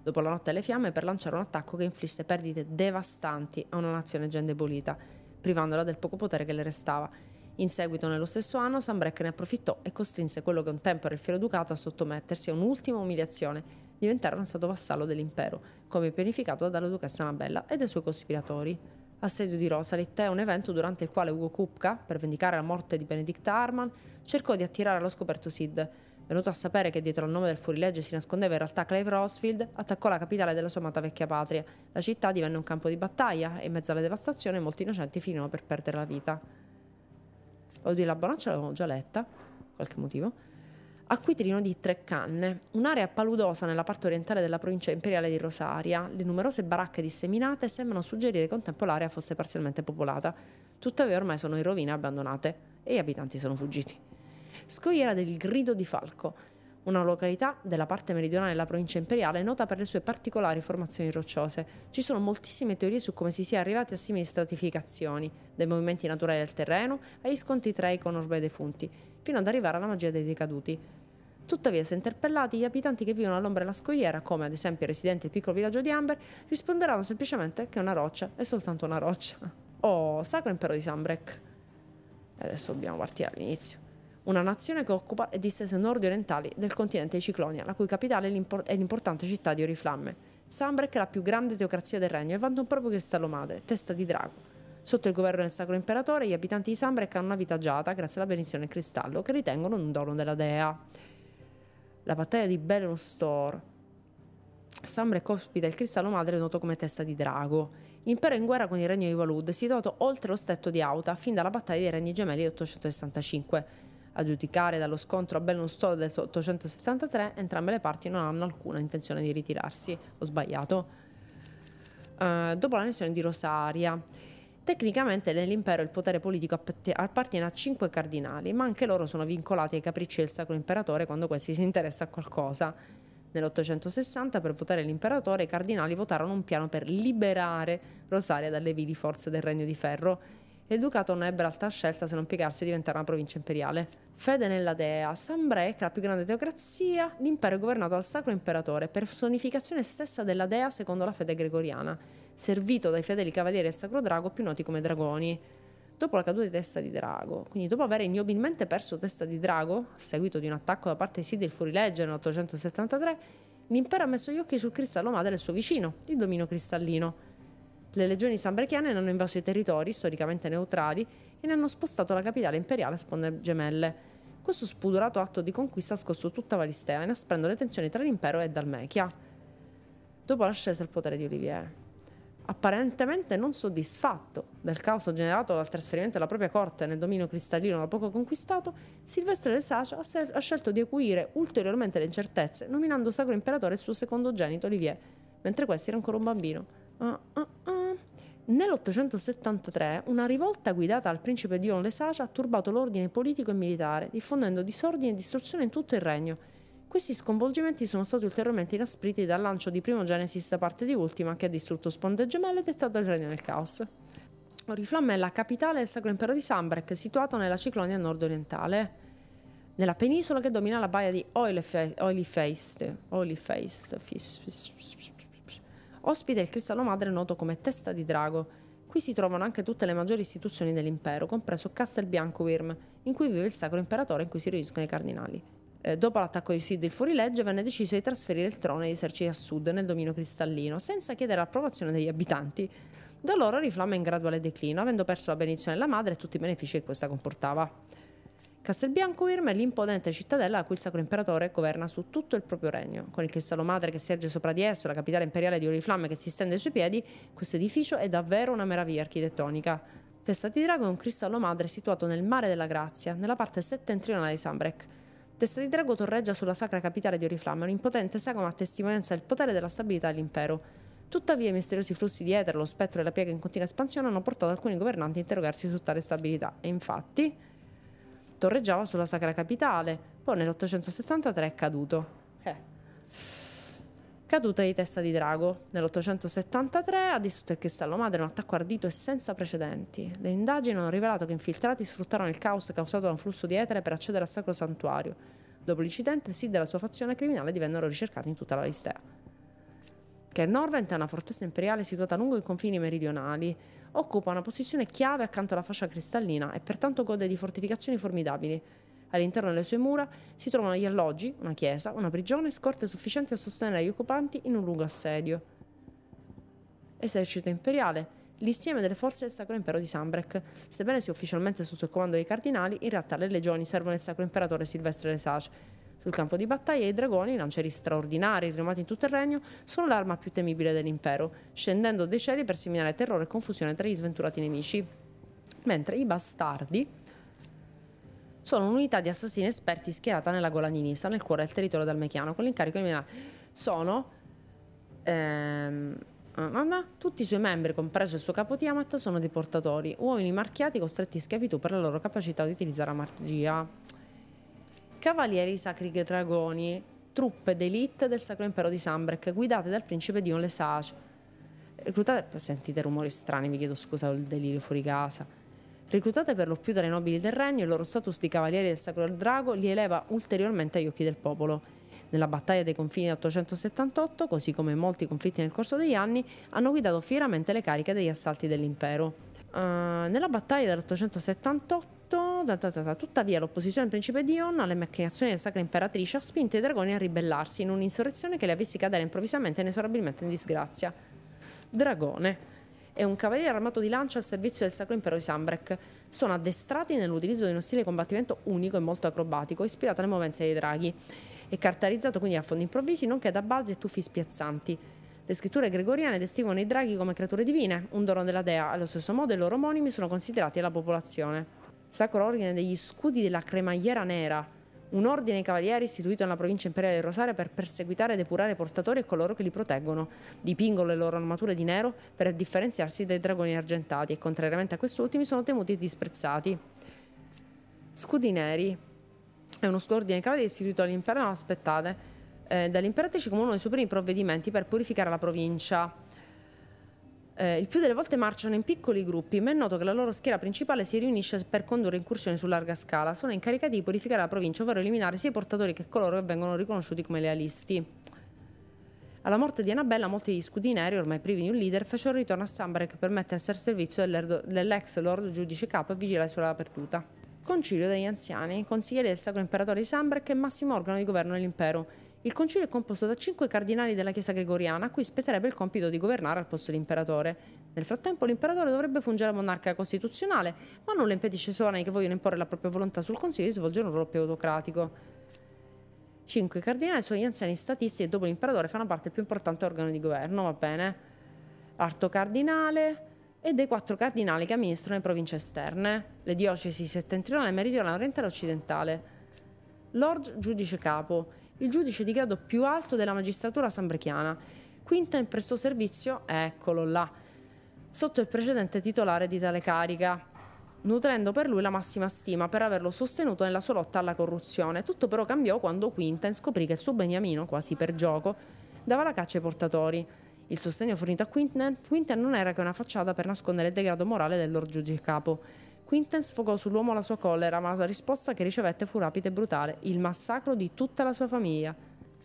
dopo la notte alle fiamme per lanciare un attacco che inflisse perdite devastanti a una nazione già indebolita, privandola del poco potere che le restava. In seguito, nello stesso anno, Sambrec ne approfittò e costrinse quello che un tempo era il fiero ducato a sottomettersi a un'ultima umiliazione, diventare uno stato vassallo dell'impero, come pianificato dalla duchessa Annabella e dai suoi cospiratori. Assedio di Rosalit è un evento durante il quale Ugo Kupka, per vendicare la morte di Benedicta Arman, cercò di attirare allo scoperto Sid, Venuto a sapere che dietro al nome del fuorilegge si nascondeva in realtà Clive Rosfield, attaccò la capitale della sua amata vecchia patria. La città divenne un campo di battaglia e in mezzo alla devastazione molti innocenti finirono per perdere la vita. Oddio, la bonaccia l'avevamo già letta, per qualche motivo. Acquitrino di Tre Canne, un'area paludosa nella parte orientale della provincia imperiale di Rosaria. Le numerose baracche disseminate sembrano suggerire che un tempo l'area fosse parzialmente popolata. Tuttavia ormai sono in rovine abbandonate e gli abitanti sono fuggiti scogliera del Grido di Falco, una località della parte meridionale della provincia imperiale nota per le sue particolari formazioni rocciose. Ci sono moltissime teorie su come si sia arrivati a simili stratificazioni, dai movimenti naturali del terreno agli scontri tra i conurbi defunti, fino ad arrivare alla magia dei decaduti. Tuttavia, se interpellati, gli abitanti che vivono all'ombra della scogliera, come ad esempio i residenti del piccolo villaggio di Amber, risponderanno semplicemente che una roccia è soltanto una roccia. Oh, sacro impero di Sambrek. E Adesso dobbiamo partire all'inizio una nazione che occupa le distese nord-orientali del continente di Ciclonia, la cui capitale è l'importante città di Oriflamme. Sambrek è la più grande teocrazia del regno e vanta un proprio cristallo madre, testa di drago. Sotto il governo del Sacro Imperatore, gli abitanti di Sambrek hanno una vita agiata grazie alla benedizione in cristallo, che ritengono un dono della dea. La battaglia di Belenostor. Sambrek ospita il cristallo madre noto come testa di drago. L'impero è in guerra con il regno di Valud, situato oltre lo stretto di Auta, fin dalla battaglia dei Regni Gemelli del 865. A giudicare dallo scontro a Bellunstolo del 873, entrambe le parti non hanno alcuna intenzione di ritirarsi. Ho sbagliato. Uh, dopo l'annessione di Rosaria. Tecnicamente nell'impero il potere politico appartiene a cinque cardinali, ma anche loro sono vincolati ai capricci del sacro imperatore quando questi si interessa a qualcosa. Nell'860, per votare l'imperatore, i cardinali votarono un piano per liberare Rosaria dalle vili forze del Regno di Ferro e il ducato non ebbe altra scelta se non piegarsi e diventare una provincia imperiale. Fede nella dea Sambreca, la più grande teocrazia, l'impero è governato dal sacro imperatore, personificazione stessa della dea secondo la fede gregoriana, servito dai fedeli cavalieri del sacro drago più noti come dragoni. Dopo la caduta di Testa di Drago, quindi dopo aver ignobilmente perso Testa di Drago, a seguito di un attacco da parte di Sid il fuorilegge nel 873, l'impero ha messo gli occhi sul cristallo madre del suo vicino, il domino cristallino le legioni sambrachiane hanno invaso i territori, storicamente neutrali, e ne hanno spostato la capitale imperiale a Sponde Gemelle. Questo spudorato atto di conquista ha scosso tutta Valistea, inasprendo le tensioni tra l'impero e Dalmechia. Dopo l'ascesa al potere di Olivier, apparentemente non soddisfatto del caos generato dal trasferimento della propria corte nel dominio cristallino da poco conquistato, Silvestre del Sace ha scelto di acuire ulteriormente le incertezze, nominando sacro imperatore il suo secondogenito Olivier, mentre questi era ancora un bambino. Ah, ah, ah. Nell'873 una rivolta guidata dal principe Dion Le Sace ha turbato l'ordine politico e militare, diffondendo disordine e distruzione in tutto il regno. Questi sconvolgimenti sono stati ulteriormente inaspriti dal lancio di Primogenesis da parte di Ultima, che ha distrutto sponde gemelle ed è stato il regno nel caos. Oriflamme è la capitale del Sacro Impero di Sambrek, situato nella Ciclonia nord-orientale, nella penisola che domina la baia di Oiliface. Oiliface. Oiliface ospita il cristallo madre noto come Testa di Drago. Qui si trovano anche tutte le maggiori istituzioni dell'impero, compreso Castel Biancovirm, in cui vive il sacro imperatore in cui si riuniscono i cardinali. Eh, dopo l'attacco di Sid il fuorilegge venne deciso di trasferire il trono e gli eserciti a sud nel dominio cristallino, senza chiedere l'approvazione degli abitanti. Da loro riflamma in graduale declino, avendo perso la benedizione della madre e tutti i benefici che questa comportava. Castelbianco Irma è l'imponente cittadella a cui il Sacro Imperatore governa su tutto il proprio regno. Con il cristallo madre che si erge sopra di esso, la capitale imperiale di Oriflamme che si stende ai suoi piedi, questo edificio è davvero una meraviglia architettonica. Testa di Drago è un cristallo madre situato nel Mare della Grazia, nella parte settentrionale di Sambrek. Testa di Drago torreggia sulla sacra capitale di Oriflamme, un impotente sagoma a testimonianza del potere e della stabilità dell'impero. Tuttavia i misteriosi flussi di etero, lo spettro e la piega in continua espansione hanno portato alcuni governanti a interrogarsi su tale stabilità e infatti torreggiava sulla Sacra Capitale, poi nell'873 è caduto. Eh. Caduta di testa di drago. Nell'873 ha distrutto il cristallo madre un attacco ardito e senza precedenti. Le indagini hanno rivelato che infiltrati sfruttarono il caos causato da un flusso di etere per accedere al sacro santuario. Dopo l'incidente, Sid e la sua fazione criminale divennero ricercati in tutta la Listea. Kernorvent è una fortezza imperiale situata lungo i confini meridionali occupa una posizione chiave accanto alla fascia cristallina e pertanto gode di fortificazioni formidabili. All'interno delle sue mura si trovano gli alloggi, una chiesa, una prigione e scorte sufficienti a sostenere gli occupanti in un lungo assedio. Esercito imperiale. L'insieme delle forze del Sacro Impero di Sambrek. Sebbene sia ufficialmente sotto il comando dei cardinali, in realtà le legioni servono il Sacro Imperatore Silvestre Lesage sul campo di battaglia i dragoni, lancieri straordinari rinomati in tutto il regno, sono l'arma più temibile dell'impero, scendendo dai cieli per seminare terrore e confusione tra gli sventurati nemici. Mentre i bastardi, sono un'unità di assassini esperti schierata nella gola di Ninisa, nel cuore del territorio dalmechiano, con l'incarico di eliminare. Sono ehm, tutti i suoi membri, compreso il suo capo Tiamat, sono deportatori, uomini marchiati costretti in schiavitù per la loro capacità di utilizzare la magia. Cavalieri Sacri Dragoni, truppe d'elite del Sacro Impero di Sambrec, guidate dal principe Dion Lesage. Reclutate, sentite rumori strani, vi chiedo scusa, ho il delirio fuori casa. Reclutate per lo più dalle nobili del regno, il loro status di cavalieri del Sacro Drago li eleva ulteriormente agli occhi del popolo. Nella battaglia dei confini dell'878, così come in molti conflitti nel corso degli anni, hanno guidato fieramente le cariche degli assalti dell'impero. Uh, nella battaglia dell'878 ta ta ta Tuttavia l'opposizione al principe Dion alle macchinazioni della sacra imperatrice ha spinto i dragoni a ribellarsi in un'insurrezione che li avessi cadere improvvisamente e inesorabilmente in disgrazia. Dragone è un cavaliere armato di lancia al servizio del sacro impero di Sambrek. Sono addestrati nell'utilizzo di uno stile di combattimento unico e molto acrobatico, ispirato alle movenze dei draghi. È caratterizzato quindi a fondi improvvisi, nonché da balzi e tuffi spiazzanti. Le scritture gregoriane descrivono i draghi come creature divine, un dono della dea, allo stesso modo i loro omonimi sono considerati alla popolazione sacro ordine degli scudi della cremagliera nera, un ordine cavalieri istituito nella provincia imperiale del Rosario per perseguitare e depurare i portatori e coloro che li proteggono. Dipingono le loro armature di nero per differenziarsi dai dragoni argentati e contrariamente a quest'ultimi sono temuti e disprezzati. Scudi neri è uno scudo ordine cavalieri istituito all'impero, no, aspettate, eh, dall'imperatrice come uno dei suoi primi provvedimenti per purificare la provincia eh, il più delle volte marciano in piccoli gruppi, ma è noto che la loro schiera principale si riunisce per condurre incursioni su larga scala. Sono incaricati di purificare la provincia, ovvero eliminare sia i portatori che coloro che vengono riconosciuti come lealisti. Alla morte di Annabella, molti degli scudinieri, ormai privi di un leader, fecero ritorno a Sambrek per mettersi al servizio dell'ex lord giudice capo e vigilare sulla perduta. Concilio degli anziani, consiglieri del Sacro Imperatore di Sambrek e massimo organo di governo dell'impero. Il concilio è composto da cinque cardinali della Chiesa gregoriana a cui spetterebbe il compito di governare al posto dell'imperatore. Nel frattempo l'imperatore dovrebbe fungere monarca costituzionale, ma nulla impedisce ai sovrani che vogliono imporre la propria volontà sul consiglio di svolgere un ruolo più autocratico. Cinque cardinali sono gli anziani statisti e dopo l'imperatore fanno parte del più importante organo di governo, va bene? Arto cardinale, e dei quattro cardinali che amministrano le province esterne, le diocesi settentrionale, meridionale, orientale e occidentale. Lord giudice capo il giudice di grado più alto della magistratura sambrechiana. Quinta in presto servizio, eccolo là, sotto il precedente titolare di tale carica, nutrendo per lui la massima stima per averlo sostenuto nella sua lotta alla corruzione. Tutto però cambiò quando Quinten scoprì che il suo beniamino, quasi per gioco, dava la caccia ai portatori. Il sostegno fornito a Quinten, Quinten non era che una facciata per nascondere il degrado morale del loro giudice capo. Quinten sfogò sull'uomo la sua collera, ma la risposta che ricevette fu rapida e brutale: il massacro di tutta la sua famiglia.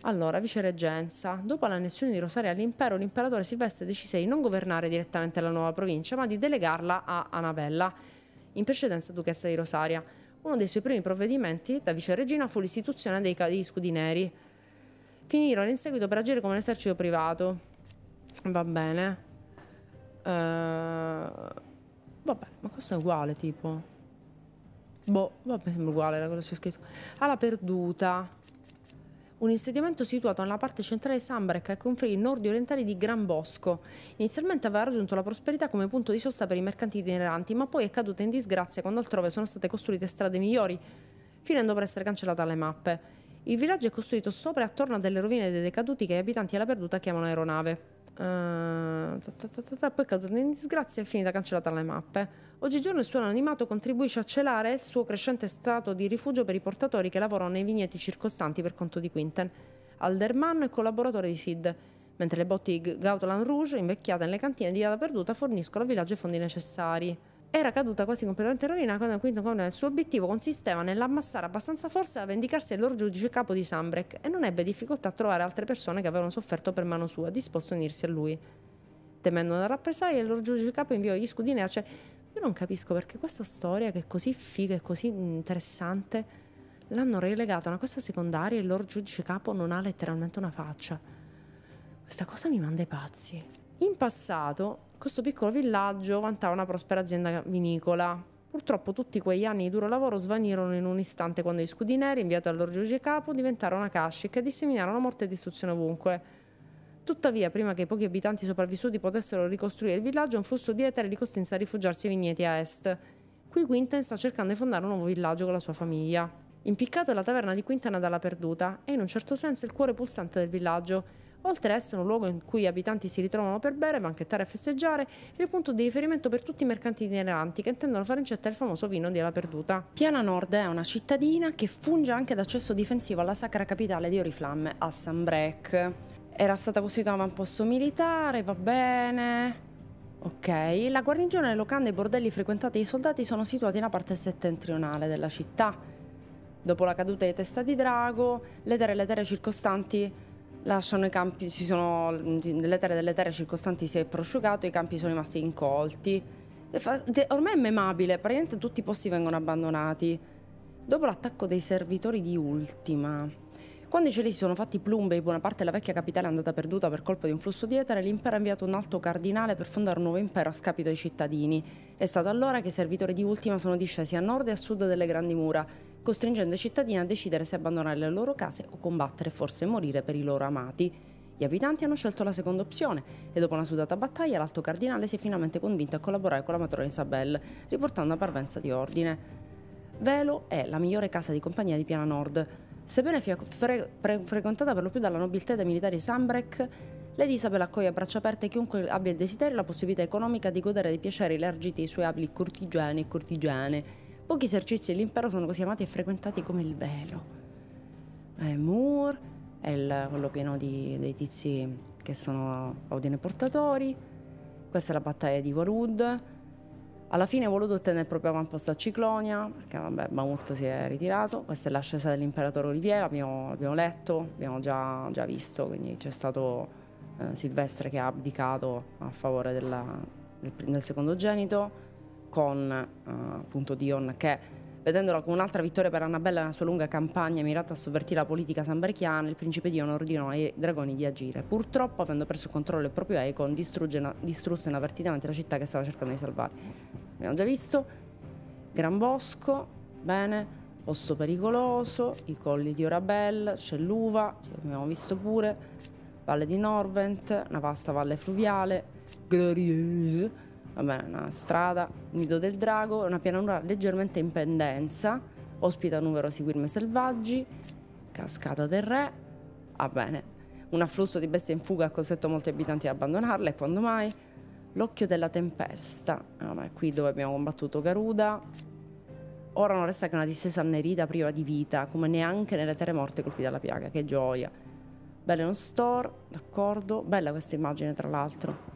Allora, vicereggenza, dopo l'annessione di Rosaria all'impero, l'imperatore Silvestre decise di non governare direttamente la nuova provincia, ma di delegarla a Anabella, in precedenza duchessa di Rosaria. Uno dei suoi primi provvedimenti da viceregina fu l'istituzione dei degli scudi neri. Finirono in seguito per agire come un esercito privato. Va bene. Ehm... Uh... Vabbè, ma questo è uguale tipo. Boh, vabbè, sembra uguale da quello che c'è scritto. Alla perduta. Un insediamento situato nella parte centrale di Sambrec ai confini nord-orientali di Gran Bosco. Inizialmente aveva raggiunto la prosperità come punto di sosta per i mercanti itineranti, ma poi è caduta in disgrazia quando altrove sono state costruite strade migliori, finendo per essere cancellata dalle mappe. Il villaggio è costruito sopra e attorno a delle rovine dei decaduti che gli abitanti alla perduta chiamano aeronave. Uh, ta ta ta poi caduta in disgrazia e finita cancellata dalle mappe. Oggigiorno il suono animato contribuisce a celare il suo crescente stato di rifugio per i portatori che lavorano nei vigneti circostanti per conto di Quinten. Alderman è collaboratore di Sid, mentre le botti Gautland Rouge, invecchiate nelle cantine di Ada Perduta, forniscono al villaggio i fondi necessari. Era caduta quasi completamente rovina quando il quinto comune del suo obiettivo consisteva nell'ammassare abbastanza forza da vendicarsi del loro giudice capo di Sambrek e non ebbe difficoltà a trovare altre persone che avevano sofferto per mano sua, disposte a unirsi a lui. Temendo una rappresaglia, il loro giudice capo inviò gli scudini in aria, cioè, io non capisco perché questa storia, che è così figa e così interessante, l'hanno relegata a una questa secondaria e il loro giudice capo non ha letteralmente una faccia. Questa cosa mi manda i pazzi. In passato questo piccolo villaggio vantava una prospera azienda vinicola. Purtroppo tutti quegli anni di duro lavoro svanirono in un istante quando gli scudi neri, inviati a Lord Giugie Capo, diventarono akashic e disseminarono morte e distruzione ovunque. Tuttavia, prima che i pochi abitanti sopravvissuti potessero ricostruire il villaggio, un flusso di etere li costrinse a rifugiarsi ai vigneti a est. Qui Quinten sta cercando di fondare un nuovo villaggio con la sua famiglia. Impiccato è la taverna di Quintana dalla perduta, è in un certo senso il cuore pulsante del villaggio, oltre ad essere un luogo in cui gli abitanti si ritrovano per bere, banchettare e festeggiare, è il punto di riferimento per tutti i mercanti itineranti che intendono fare incetta il famoso vino di alla perduta. Piana Nord è una cittadina che funge anche da accesso difensivo alla sacra capitale di Oriflamme, a San Sambrec. Era stata costituita un avamposto militare, va bene. Ok, la guarnigione, le locande e i bordelli frequentati dai soldati sono situati nella parte settentrionale della città. Dopo la caduta di Testa di Drago, le terre e le terre circostanti Lasciano i campi, si sono, le terre delle terre circostanti si è prosciugato, i campi sono rimasti incolti. Ormai è memabile, praticamente tutti i posti vengono abbandonati. Dopo l'attacco dei servitori di Ultima, quando i cieli si sono fatti plumbe e buona parte della vecchia capitale è andata perduta per colpo di un flusso di etere, l'impero ha inviato un alto cardinale per fondare un nuovo impero a scapito dei cittadini. È stato allora che i servitori di Ultima sono discesi a nord e a sud delle grandi mura costringendo i cittadini a decidere se abbandonare le loro case o combattere e forse morire per i loro amati. Gli abitanti hanno scelto la seconda opzione e dopo una sudata battaglia l'alto cardinale si è finalmente convinto a collaborare con la matrona Isabel, riportando a parvenza di ordine. Velo è la migliore casa di compagnia di Piana Nord. Sebbene fia fre- pre- frequentata per lo più dalla nobiltà dei dai militari Sambrec, Lady Isabel accoglie a braccia aperte chiunque abbia il desiderio e la possibilità economica di godere dei piaceri elargiti ai suoi abili cortigiani e cortigiane Pochi esercizi dell'impero sono così amati e frequentati come il velo. È Moore, è il, quello pieno di, dei tizi che sono Odine portatori. Questa è la battaglia di Warud. Alla fine Volud ottenne il proprio avamposto a Ciclonia, perché vabbè, Mamut si è ritirato. Questa è l'ascesa dell'imperatore Oliviera, abbiamo, abbiamo letto, abbiamo già, già visto, quindi c'è stato eh, Silvestre che ha abdicato a favore della, del, del secondogenito con uh, appunto Dion che Vedendola come un'altra vittoria per Annabella nella sua lunga campagna mirata a sovvertire la politica sambarchiana il principe Dion ordinò ai dragoni di agire. Purtroppo, avendo perso il controllo del proprio Icon, distrusse inavvertitamente la città che stava cercando di salvare. Abbiamo già visto Gran Bosco, bene, Osso Pericoloso, i colli di Orabel, c'è l'Uva, abbiamo visto pure, Valle di Norvent, una vasta valle fluviale, Glorieuse va bene, una strada, nido del drago, una pianura leggermente in pendenza, ospita numerosi guirme selvaggi, cascata del re, va bene, un afflusso di bestie in fuga ha costretto molti abitanti ad abbandonarla e quando mai? L'occhio della tempesta, ah, eh, ma è qui dove abbiamo combattuto Garuda. Ora non resta che una distesa annerita priva di vita, come neanche nelle terre morte colpite dalla piaga, che gioia. Belle uno store, d'accordo, bella questa immagine tra l'altro.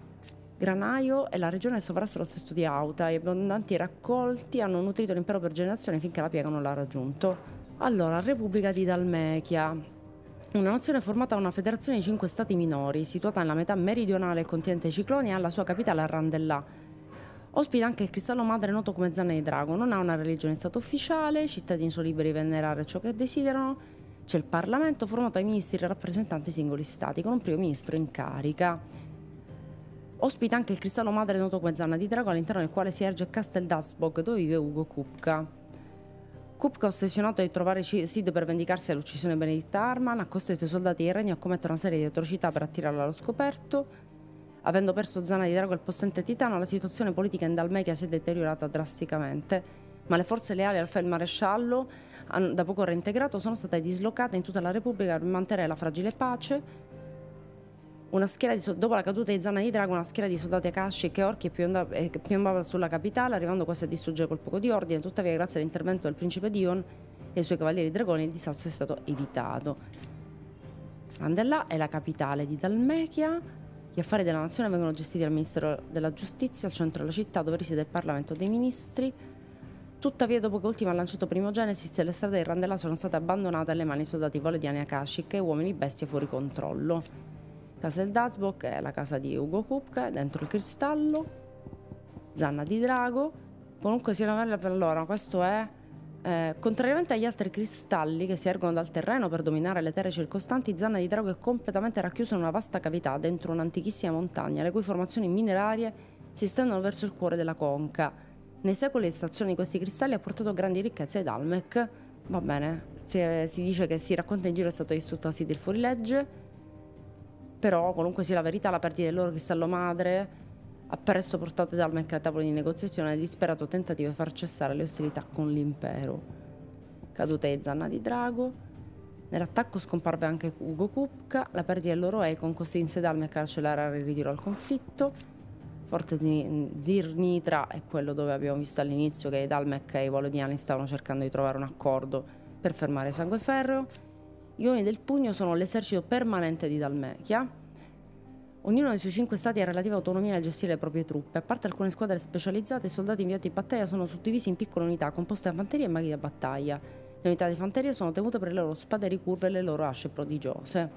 Granaio è la regione sovrasta il stesso di Auta e abbondanti raccolti hanno nutrito l'impero per generazioni finché la piega non l'ha raggiunto. Allora, Repubblica di Dalmechia, una nazione formata da una federazione di cinque stati minori, situata nella metà meridionale del continente cicloni e la sua capitale a Randellà. Ospita anche il cristallo madre noto come Zanna di Drago, non ha una religione in stato ufficiale, i cittadini sono liberi di venerare ciò che desiderano, c'è il Parlamento formato dai ministri rappresentanti dei singoli stati, con un primo ministro in carica. Ospita anche il cristallo madre noto come Zanna di Drago all'interno del quale si erge Castel Dalsbog dove vive Ugo Kupka. Kupka ossessionato di trovare Sid per vendicarsi all'uccisione di Benedetta Arman ha costretto i soldati e il regno a commettere una serie di atrocità per attirarla allo scoperto. Avendo perso Zanna di Drago e il possente titano la situazione politica in Dalmechia si è deteriorata drasticamente ma le forze leali al Feldmaresciallo da poco reintegrato sono state dislocate in tutta la Repubblica per mantenere la fragile pace una schiera di, dopo la caduta di Zana di Drago, una schiera di soldati Akashi eh, che orchi piombava sulla capitale, arrivando quasi a distruggere col poco di ordine. Tuttavia, grazie all'intervento del principe Dion e ai suoi cavalieri dragoni, il disastro è stato evitato. Andella è la capitale di Dalmechia. Gli affari della nazione vengono gestiti dal Ministero della Giustizia, al centro della città, dove risiede il Parlamento dei Ministri. Tuttavia, dopo che Ultima ha lanciato Primo Genesis, le strade di Randella sono state abbandonate alle mani dei soldati valediani Akashic e uomini bestie fuori controllo casa del Dazbok è la casa di Ugo Kupka, dentro il cristallo, zanna di drago. Comunque sia una bella per loro, questo è... Eh, contrariamente agli altri cristalli che si ergono dal terreno per dominare le terre circostanti, Zanna di Drago è completamente racchiusa in una vasta cavità dentro un'antichissima montagna, le cui formazioni minerarie si estendono verso il cuore della conca. Nei secoli stazione di questi cristalli ha portato grandi ricchezze ad Almec. Va bene, si, eh, si dice che si racconta in giro è stato distrutto a sede del fuorilegge, però comunque sia la verità, la perdita del loro cristallo madre appresso portate dal Mecca ai tavolo di negoziazione nel disperato tentativo di far cessare le ostilità con l'impero. Cadute e zanna di drago. Nell'attacco scomparve anche Ugo Kupka, la perdita del loro Econ costrinse Dalme a carcerare il ritiro al conflitto. Forte Zirnitra è quello dove abbiamo visto all'inizio che i Dalmec e i Volodiani stavano cercando di trovare un accordo per fermare Sangue Ferro. Gli uomini del pugno sono l'esercito permanente di Dalmechia. Ognuno dei suoi cinque stati ha relativa autonomia nel gestire le proprie truppe. A parte alcune squadre specializzate, i soldati inviati in battaglia sono suddivisi in piccole unità composte da fanteria e maghi da battaglia. Le unità di fanteria sono tenute per le loro spade ricurve e le loro asce prodigiose.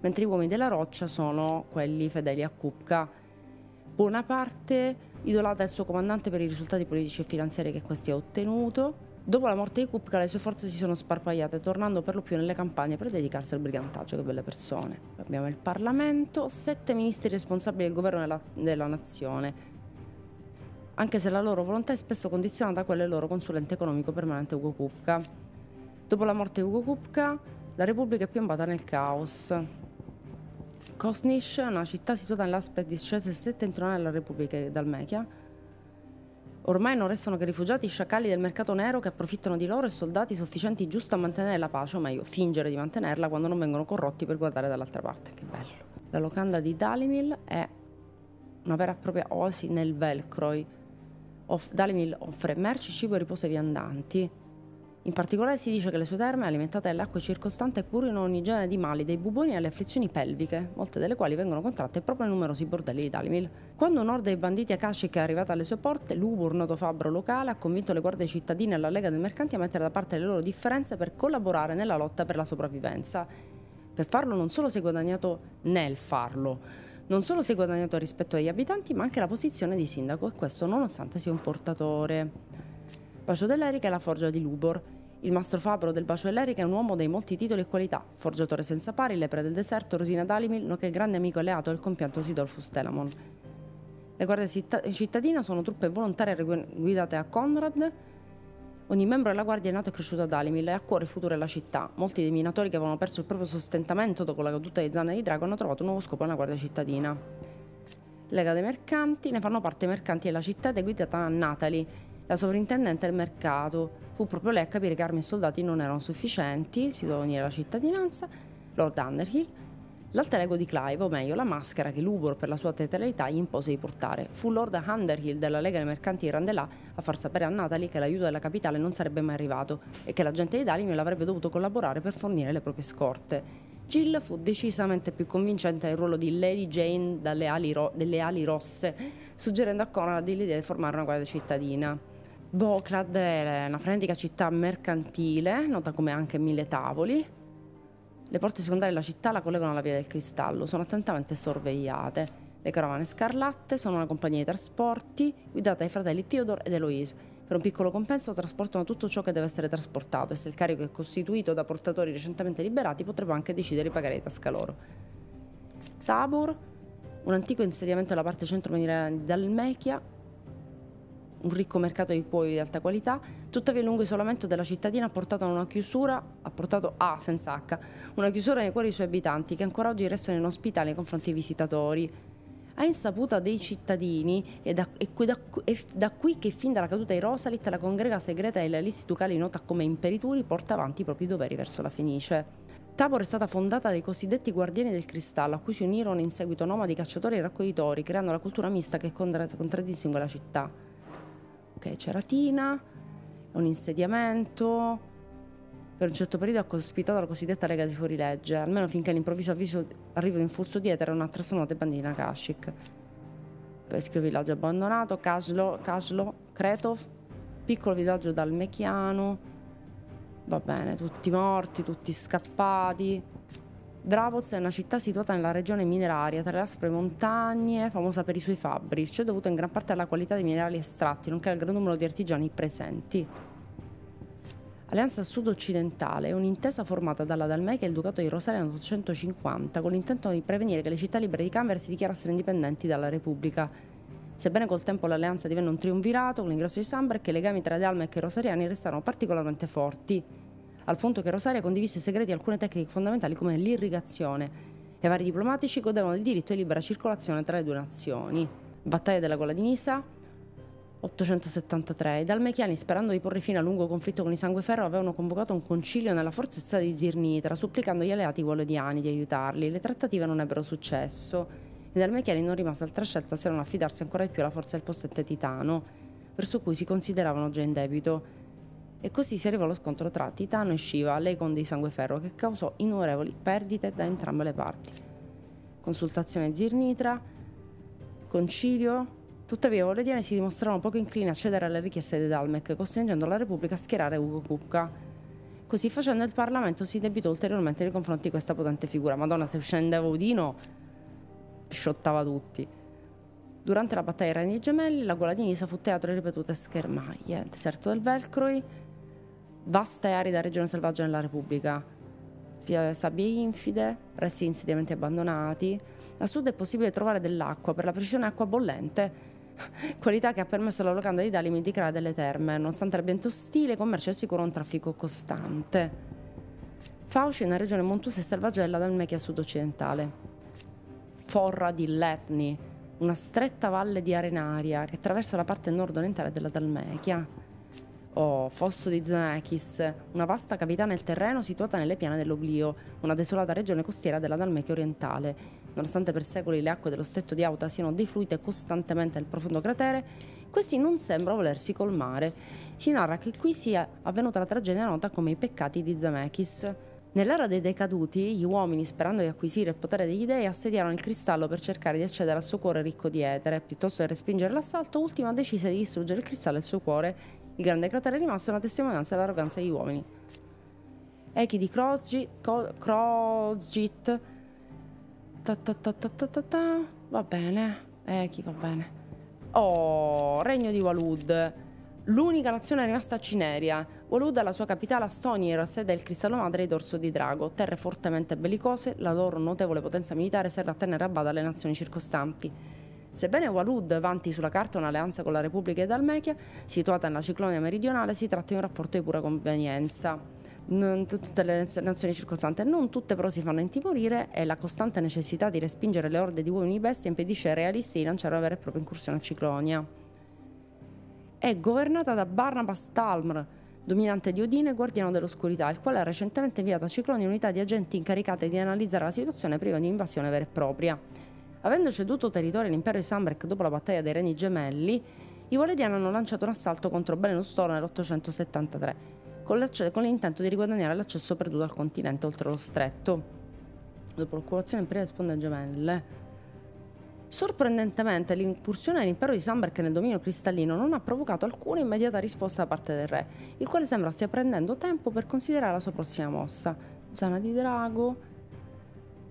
Mentre gli uomini della roccia sono quelli fedeli a Kupka. Buona parte idolata il suo comandante per i risultati politici e finanziari che questi ha ottenuto Dopo la morte di Kupka le sue forze si sono sparpagliate, tornando per lo più nelle campagne per dedicarsi al brigantaggio, che belle persone. Abbiamo il Parlamento, sette ministri responsabili del governo della, della nazione, anche se la loro volontà è spesso condizionata da quella del loro consulente economico permanente Ugo Kupka. Dopo la morte di Ugo Kupka, la Repubblica è piombata nel caos. Kosnish una città situata nell'aspetto discese settentrionale della Repubblica Dalmechia, Ormai non restano che rifugiati sciacalli del mercato nero che approfittano di loro e soldati sufficienti giusto a mantenere la pace, o meglio, fingere di mantenerla quando non vengono corrotti per guardare dall'altra parte. Che bello. La locanda di Dalimil è una vera e propria oasi nel Velcroi. Off- Dalimil offre merci, cibo e riposo ai viandanti in particolare si dice che le sue terme, alimentate dall'acqua circostante, curino ogni genere di mali, dai buboni alle afflizioni pelviche, molte delle quali vengono contratte proprio nei numerosi bordelli di Dalimil. Quando un'orda dei banditi akashic è arrivata alle sue porte, Lubur, noto fabbro locale, ha convinto le guardie cittadine e la Lega dei Mercanti a mettere da parte le loro differenze per collaborare nella lotta per la sopravvivenza. Per farlo non solo si è guadagnato nel farlo, non solo si è guadagnato rispetto agli abitanti, ma anche la posizione di sindaco, e questo nonostante sia un portatore. Bacio dell'Erica è la forgia di Lubor, il mastro fabbro del Bacio dell'Erica è un uomo dei molti titoli e qualità, forgiatore senza pari, lepre del deserto, Rosina Dalimil, nonché grande amico alleato del compianto Sidolfus Telamon. Le guardie cittadine sono truppe volontarie guidate a Conrad. Ogni membro della guardia è nato e cresciuto ad Alimil e ha a cuore il futuro della città. Molti dei minatori che avevano perso il proprio sostentamento dopo la caduta di Zanna di Drago hanno trovato un nuovo scopo nella guardia cittadina. Lega dei mercanti, ne fanno parte i mercanti della città ed è guidata da Natalie, la sovrintendente del mercato fu proprio lei a capire che armi e soldati non erano sufficienti, si doveva unire alla cittadinanza, Lord Underhill, l'alter ego di Clive, o meglio la maschera che Lubor per la sua teatralità gli impose di portare. Fu Lord Underhill della Lega dei Mercanti di Randelà a far sapere a Natalie che l'aiuto della capitale non sarebbe mai arrivato e che l'agente di Dalimil avrebbe dovuto collaborare per fornire le proprie scorte. Jill fu decisamente più convincente nel ruolo di Lady Jane ali delle ali rosse, suggerendo a Conrad l'idea di formare una guardia cittadina. Boclad è una frenetica città mercantile, nota come anche Mille Tavoli. Le porte secondarie della città la collegano alla Via del Cristallo, sono attentamente sorvegliate. Le carovane scarlatte sono una compagnia di trasporti guidata dai fratelli Theodore ed Eloise. Per un piccolo compenso trasportano tutto ciò che deve essere trasportato e se il carico è costituito da portatori recentemente liberati potrebbero anche decidere di pagare di tasca loro. Tabor, un antico insediamento della parte centro-meridionale di Dalmechia, un ricco mercato di cuoio di alta qualità, tuttavia il lungo isolamento della cittadina ha portato a una chiusura, ha portato a, senza H, una chiusura nei cuori dei suoi abitanti che ancora oggi restano inospitali nei confronti dei visitatori. A insaputa dei cittadini è da, è, da, è da, qui che fin dalla caduta di Rosalit la congrega segreta e della Listi Ducali nota come Imperituri porta avanti i propri doveri verso la Fenice. Tabor è stata fondata dai cosiddetti guardiani del cristallo, a cui si unirono in seguito nomadi cacciatori e raccoglitori, creando la cultura mista che contraddistingue la città ok, ceratina, un insediamento. Per un certo periodo ha cospitato la cosiddetta Lega di Fuorilegge, almeno finché all'improvviso avviso, arrivo di un furto dietro era una e bandina Kashik. Peschio villaggio abbandonato, Caslo, Caslo, Kretov, piccolo villaggio dal Mechiano. Va bene, tutti morti, tutti scappati. Dravoz è una città situata nella regione mineraria, tra le aspre montagne, famosa per i suoi fabbri, ciò è dovuto in gran parte alla qualità dei minerali estratti, nonché al gran numero di artigiani presenti. Alleanza Sud-Occidentale è un'intesa formata dalla Dalmechia e il Ducato di Rosaria nel 850 con l'intento di prevenire che le città libere di Camera si dichiarassero indipendenti dalla Repubblica. Sebbene col tempo l'alleanza divenne un triunvirato con l'ingresso di Samberg, i legami tra Dalmec e i Rosariani restarono particolarmente forti al punto che Rosaria condivise segreti alcune tecniche fondamentali come l'irrigazione e vari diplomatici godevano del diritto di libera circolazione tra le due nazioni. Battaglia della Gola di Nisa, 873. I dalmechiani, sperando di porre fine al lungo conflitto con i Sangueferro, avevano convocato un concilio nella forzezza di Zirnitra, supplicando gli alleati volodiani di aiutarli. Le trattative non ebbero successo. I dalmechiani non rimase altra scelta se non affidarsi ancora di più alla forza del possente titano, verso cui si consideravano già in debito. E così si arrivò allo scontro tra Titano e Shiva, lei con dei sangueferro, che causò innumerevoli perdite da entrambe le parti. Consultazione Zirnitra, concilio. Tuttavia, i Volediani si dimostrarono poco inclini a cedere alle richieste dei Dalmec, costringendo la Repubblica a schierare Ugo Cucca. Così facendo il Parlamento si debitò ulteriormente nei confronti di questa potente figura. Madonna, se scendeva Udino, sciottava tutti. Durante la battaglia dei Reni Gemelli, la gola di Nisa fu teatro di ripetute schermaglie. Deserto del Velcroi, vaste aree arida regione selvaggia nella Repubblica. Sabbie infide, resti di insediamenti abbandonati. A sud è possibile trovare dell'acqua, per la precisione acqua bollente, qualità che ha permesso alla locanda di Dalimi di creare delle terme. Nonostante l'ambiente ostile, commercio è sicuro un traffico costante. Fauci è una regione montuosa e selvaggia della Dalmechia sud-occidentale. Forra di Lepni, una stretta valle di arenaria che attraversa la parte nord-orientale della Dalmechia o Fosso di Zanakis, una vasta cavità nel terreno situata nelle piane dell'Oblio, una desolata regione costiera della Dalmechia orientale. Nonostante per secoli le acque dello stretto di Auta siano defluite costantemente nel profondo cratere, questi non sembra volersi colmare. Si narra che qui sia avvenuta la tragedia nota come i peccati di Zamekis. Nell'era dei decaduti, gli uomini, sperando di acquisire il potere degli dei, assediarono il cristallo per cercare di accedere al suo cuore ricco di etere. Piuttosto che respingere l'assalto, Ultima decise di distruggere il cristallo e il suo cuore il grande cratere è rimasto una testimonianza dell'arroganza degli uomini. Echi di Crozgit. Va bene. Echi, va bene. Oh, regno di Walud. L'unica nazione rimasta a Cineria. Walud ha la sua capitale Astonia e la sede del cristallo madre di Dorso di Drago. Terre fortemente bellicose, la loro notevole potenza militare serve a tenere a bada le nazioni circostanti. Sebbene Walud vanti sulla carta un'alleanza con la Repubblica ed Almechia, situata nella ciclonia meridionale, si tratta di un rapporto di pura convenienza. Non tutte le nazioni circostanti non tutte però si fanno intimorire e la costante necessità di respingere le orde di uomini bestie impedisce ai realisti di lanciare una vera e propria incursione a Ciclonia. È governata da Barnabas Talmr, dominante di Odine e guardiano dell'oscurità, il quale ha recentemente inviato a Cicloni unità di agenti incaricate di analizzare la situazione prima di un'invasione vera e propria. Avendo ceduto territorio all'impero di Sambrek dopo la battaglia dei Reni Gemelli, i Walediani hanno lanciato un assalto contro Benustoro nell'873, con l'intento di riguadagnare l'accesso perduto al continente oltre lo stretto. Dopo l'occupazione imperiale sponde gemelle. Sorprendentemente, l'incursione all'impero di Samberg nel dominio cristallino non ha provocato alcuna immediata risposta da parte del re, il quale sembra stia prendendo tempo per considerare la sua prossima mossa. Zana di Drago,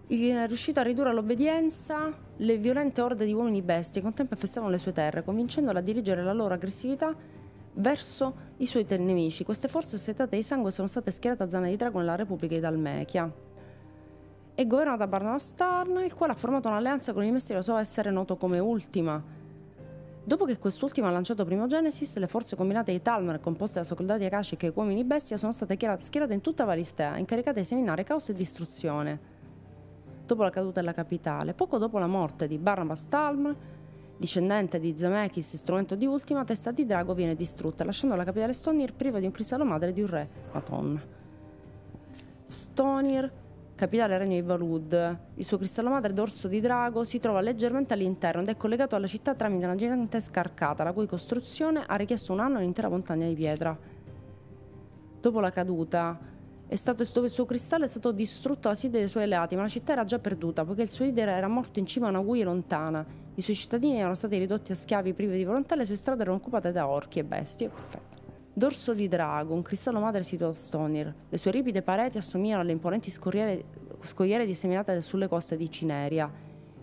è riuscito a ridurre all'obbedienza le violente orde di uomini bestie che un tempo infestavano le sue terre, convincendola a dirigere la loro aggressività verso i suoi nemici. Queste forze assetate di sangue sono state schierate a Zana di Drago nella Repubblica di Dalmechia. È governata da Barnabas Starn, il quale ha formato un'alleanza con il misterioso essere noto come Ultima. Dopo che quest'ultima ha lanciato Primo Genesis, le forze combinate di Talmor, composte da soldati akashic e uomini bestia, sono state schierate in tutta Valistea, incaricate di seminare caos e distruzione dopo la caduta della capitale, poco dopo la morte di Barnabas Talman, discendente di Zemeckis, strumento di ultima, testa di drago viene distrutta, lasciando la capitale Stonir priva di un cristallo madre e di un re, Madonna. Stonir, capitale del regno di Valud, il suo cristallo madre d'orso di drago si trova leggermente all'interno ed è collegato alla città tramite una gigantesca arcata, la cui costruzione ha richiesto un anno e un'intera montagna di pietra. Dopo la caduta Stato, il suo cristallo è stato distrutto dalla sede dei suoi alleati, ma la città era già perduta, poiché il suo leader era morto in cima a una guia lontana. I suoi cittadini erano stati ridotti a schiavi privi di volontà e le sue strade erano occupate da orchi e bestie. Perfetto. Dorso di drago, un cristallo madre situato a Stonir. Le sue ripide pareti assomigliano alle imponenti scogliere disseminate sulle coste di Cineria.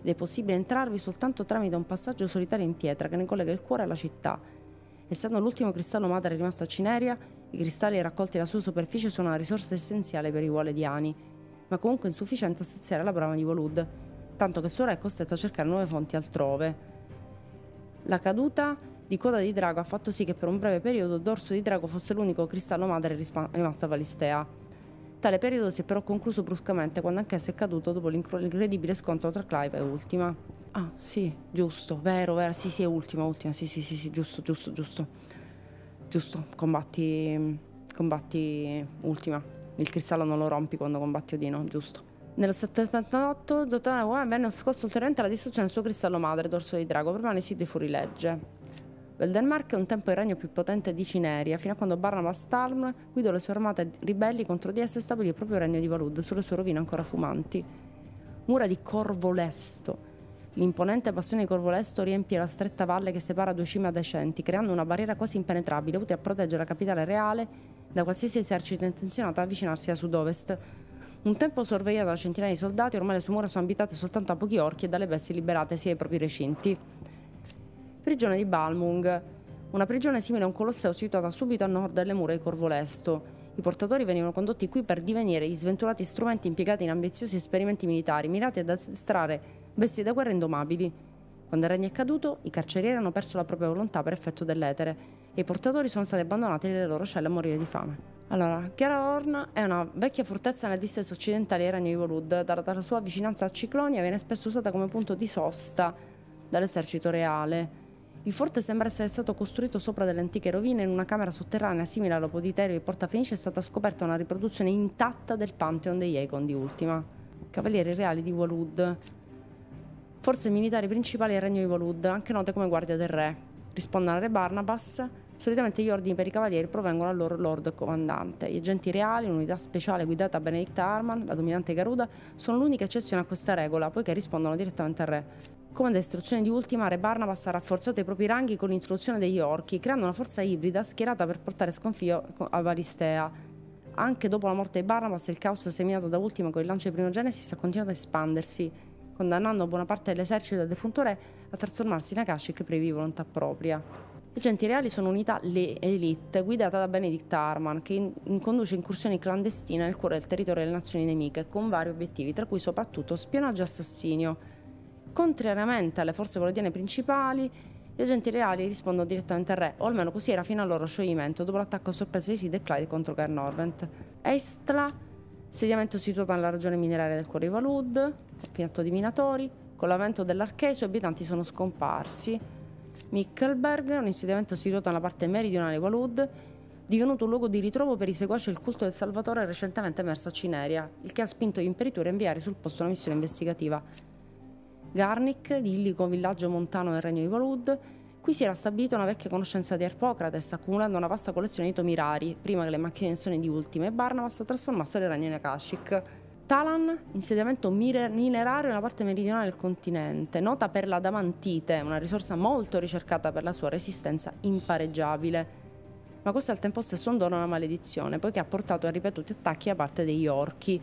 Ed è possibile entrarvi soltanto tramite un passaggio solitario in pietra che ne collega il cuore alla città. Essendo l'ultimo cristallo madre rimasto a Cineria, i cristalli raccolti dalla sua superficie sono una risorsa essenziale per i Walediani, ma comunque insufficiente a saziare la brama di Volud, tanto che il suo re è costretto a cercare nuove fonti altrove. La caduta di coda di drago ha fatto sì che per un breve periodo dorso di drago fosse l'unico cristallo madre rimasto a Valistea. Tale periodo si è però concluso bruscamente quando anch'esso è caduto dopo l'incredibile scontro tra Clive e Ultima. Ah, sì, giusto, vero, vero, sì, sì, è Ultima, Ultima, sì, sì, sì, sì giusto, giusto, giusto giusto, combatti, combatti ultima. Il cristallo non lo rompi quando combatti Odino, giusto. Nello 78 il dottore venne scosso ulteriormente alla distruzione del suo cristallo madre, dorso di drago, permane sito fuorilegge. Il Denmark è un tempo il regno più potente di Cineria, fino a quando Barnabas Stalm guidò le sue armate ribelli contro di esso e stabilì il proprio regno di Valud sulle sue rovine ancora fumanti. Mura di corvo lesto. L'imponente passione corvolesto riempie la stretta valle che separa due cime adiacenti, creando una barriera quasi impenetrabile utile a proteggere la capitale reale da qualsiasi esercito intenzionato ad avvicinarsi da sud-ovest. Un tempo sorvegliata da centinaia di soldati, ormai le sue mura sono abitate soltanto da pochi orchi e dalle bestie liberate sia ai propri recinti. Prigione di Balmung. Una prigione simile a un colosseo situata subito a nord delle mura di Corvolesto. I portatori venivano condotti qui per divenire gli sventurati strumenti impiegati in ambiziosi esperimenti militari, mirati ad addestrare vestì da guerra indomabili. Quando il regno è caduto, i carcerieri hanno perso la propria volontà per effetto dell'etere e i portatori sono stati abbandonati nelle loro celle a morire di fame. Allora, Chiara Horn è una vecchia fortezza nel distesso occidentale del regno di Volud, data la sua vicinanza a cicloni viene spesso usata come punto di sosta dall'esercito reale. Il forte sembra essere stato costruito sopra delle antiche rovine in una camera sotterranea simile all'Opo di Porta Fenice è stata scoperta una riproduzione intatta del Pantheon degli Icon di Ultima, cavalieri reali di Walud forze militari principali del regno di Volud, anche note come guardia del re. Rispondono a Re Barnabas. Solitamente gli ordini per i cavalieri provengono dal loro lord comandante. Gli agenti reali, un'unità speciale guidata da Benedicta Arman, la dominante Garuda, sono l'unica eccezione a questa regola, poiché rispondono direttamente al re. Come da istruzione di ultima, Re Barnabas ha rafforzato i propri ranghi con l'introduzione degli orchi, creando una forza ibrida schierata per portare sconfigo a Valistea. Anche dopo la morte di Barnabas, il caos seminato da ultima con il lancio di Primogenesis ha continuato ad espandersi condannando buona parte dell'esercito del defunto re a trasformarsi in Akashic privi di volontà propria. Le agenti reali sono unità le elite, guidata da Benedict Arman, che in conduce incursioni clandestine nel cuore del territorio delle nazioni nemiche, con vari obiettivi, tra cui soprattutto spionaggio e assassinio. Contrariamente alle forze valodiane principali, gli agenti reali rispondono direttamente al re, o almeno così era fino al loro scioglimento, dopo l'attacco a sorpresa di Sid e Clyde contro Carnorvent. Estra insediamento situato nella regione mineraria del Corriva Lud, piatto di minatori. Con l'avvento dell'Archè i suoi abitanti sono scomparsi. Mickelberg un insediamento situato nella parte meridionale di Valud, divenuto un luogo di ritrovo per i seguaci del culto del Salvatore recentemente emerso a Cineria, il che ha spinto gli imperitori a inviare sul posto una missione investigativa. Garnick, di illico villaggio montano nel regno di Valud, Qui si era stabilita una vecchia conoscenza di Erpocrates, accumulando una vasta collezione di tomi rari, prima che le macchine in macchinazioni di Ultima e Barnabas trasformassero le ragnine Akashic. Talan, insediamento minerario nella parte meridionale del continente, nota per la damantite, una risorsa molto ricercata per la sua resistenza impareggiabile. Ma questo è al tempo stesso un dono e una maledizione, poiché ha portato a ripetuti attacchi da parte degli orchi.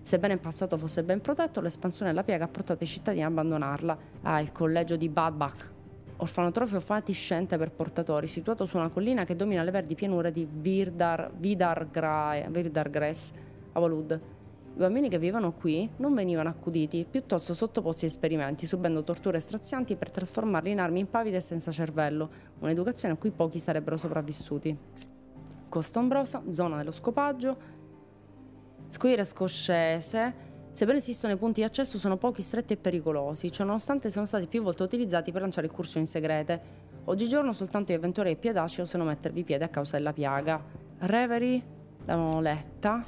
Sebbene in passato fosse ben protetto, l'espansione della piega ha portato i cittadini a abbandonarla. Ah, il collegio di Badbach, orfanotrofio fatiscente per portatori, situato su una collina che domina le verdi pianure di Virdar, Vidargrae, Vidargres, Avalud. I bambini che vivevano qui non venivano accuditi, piuttosto sottoposti a esperimenti, subendo torture strazianti per trasformarli in armi impavide senza cervello, un'educazione a cui pochi sarebbero sopravvissuti. Costa ombrosa, zona dello scopaggio, scogliere scoscese, Sebbene esistono i punti di accesso, sono pochi, stretti e pericolosi, ciononostante sono stati più volte utilizzati per lanciare incursioni segrete. Oggigiorno soltanto gli avventori avventureri piedacei osano mettervi piede a causa della piaga. Reverie, la moletta,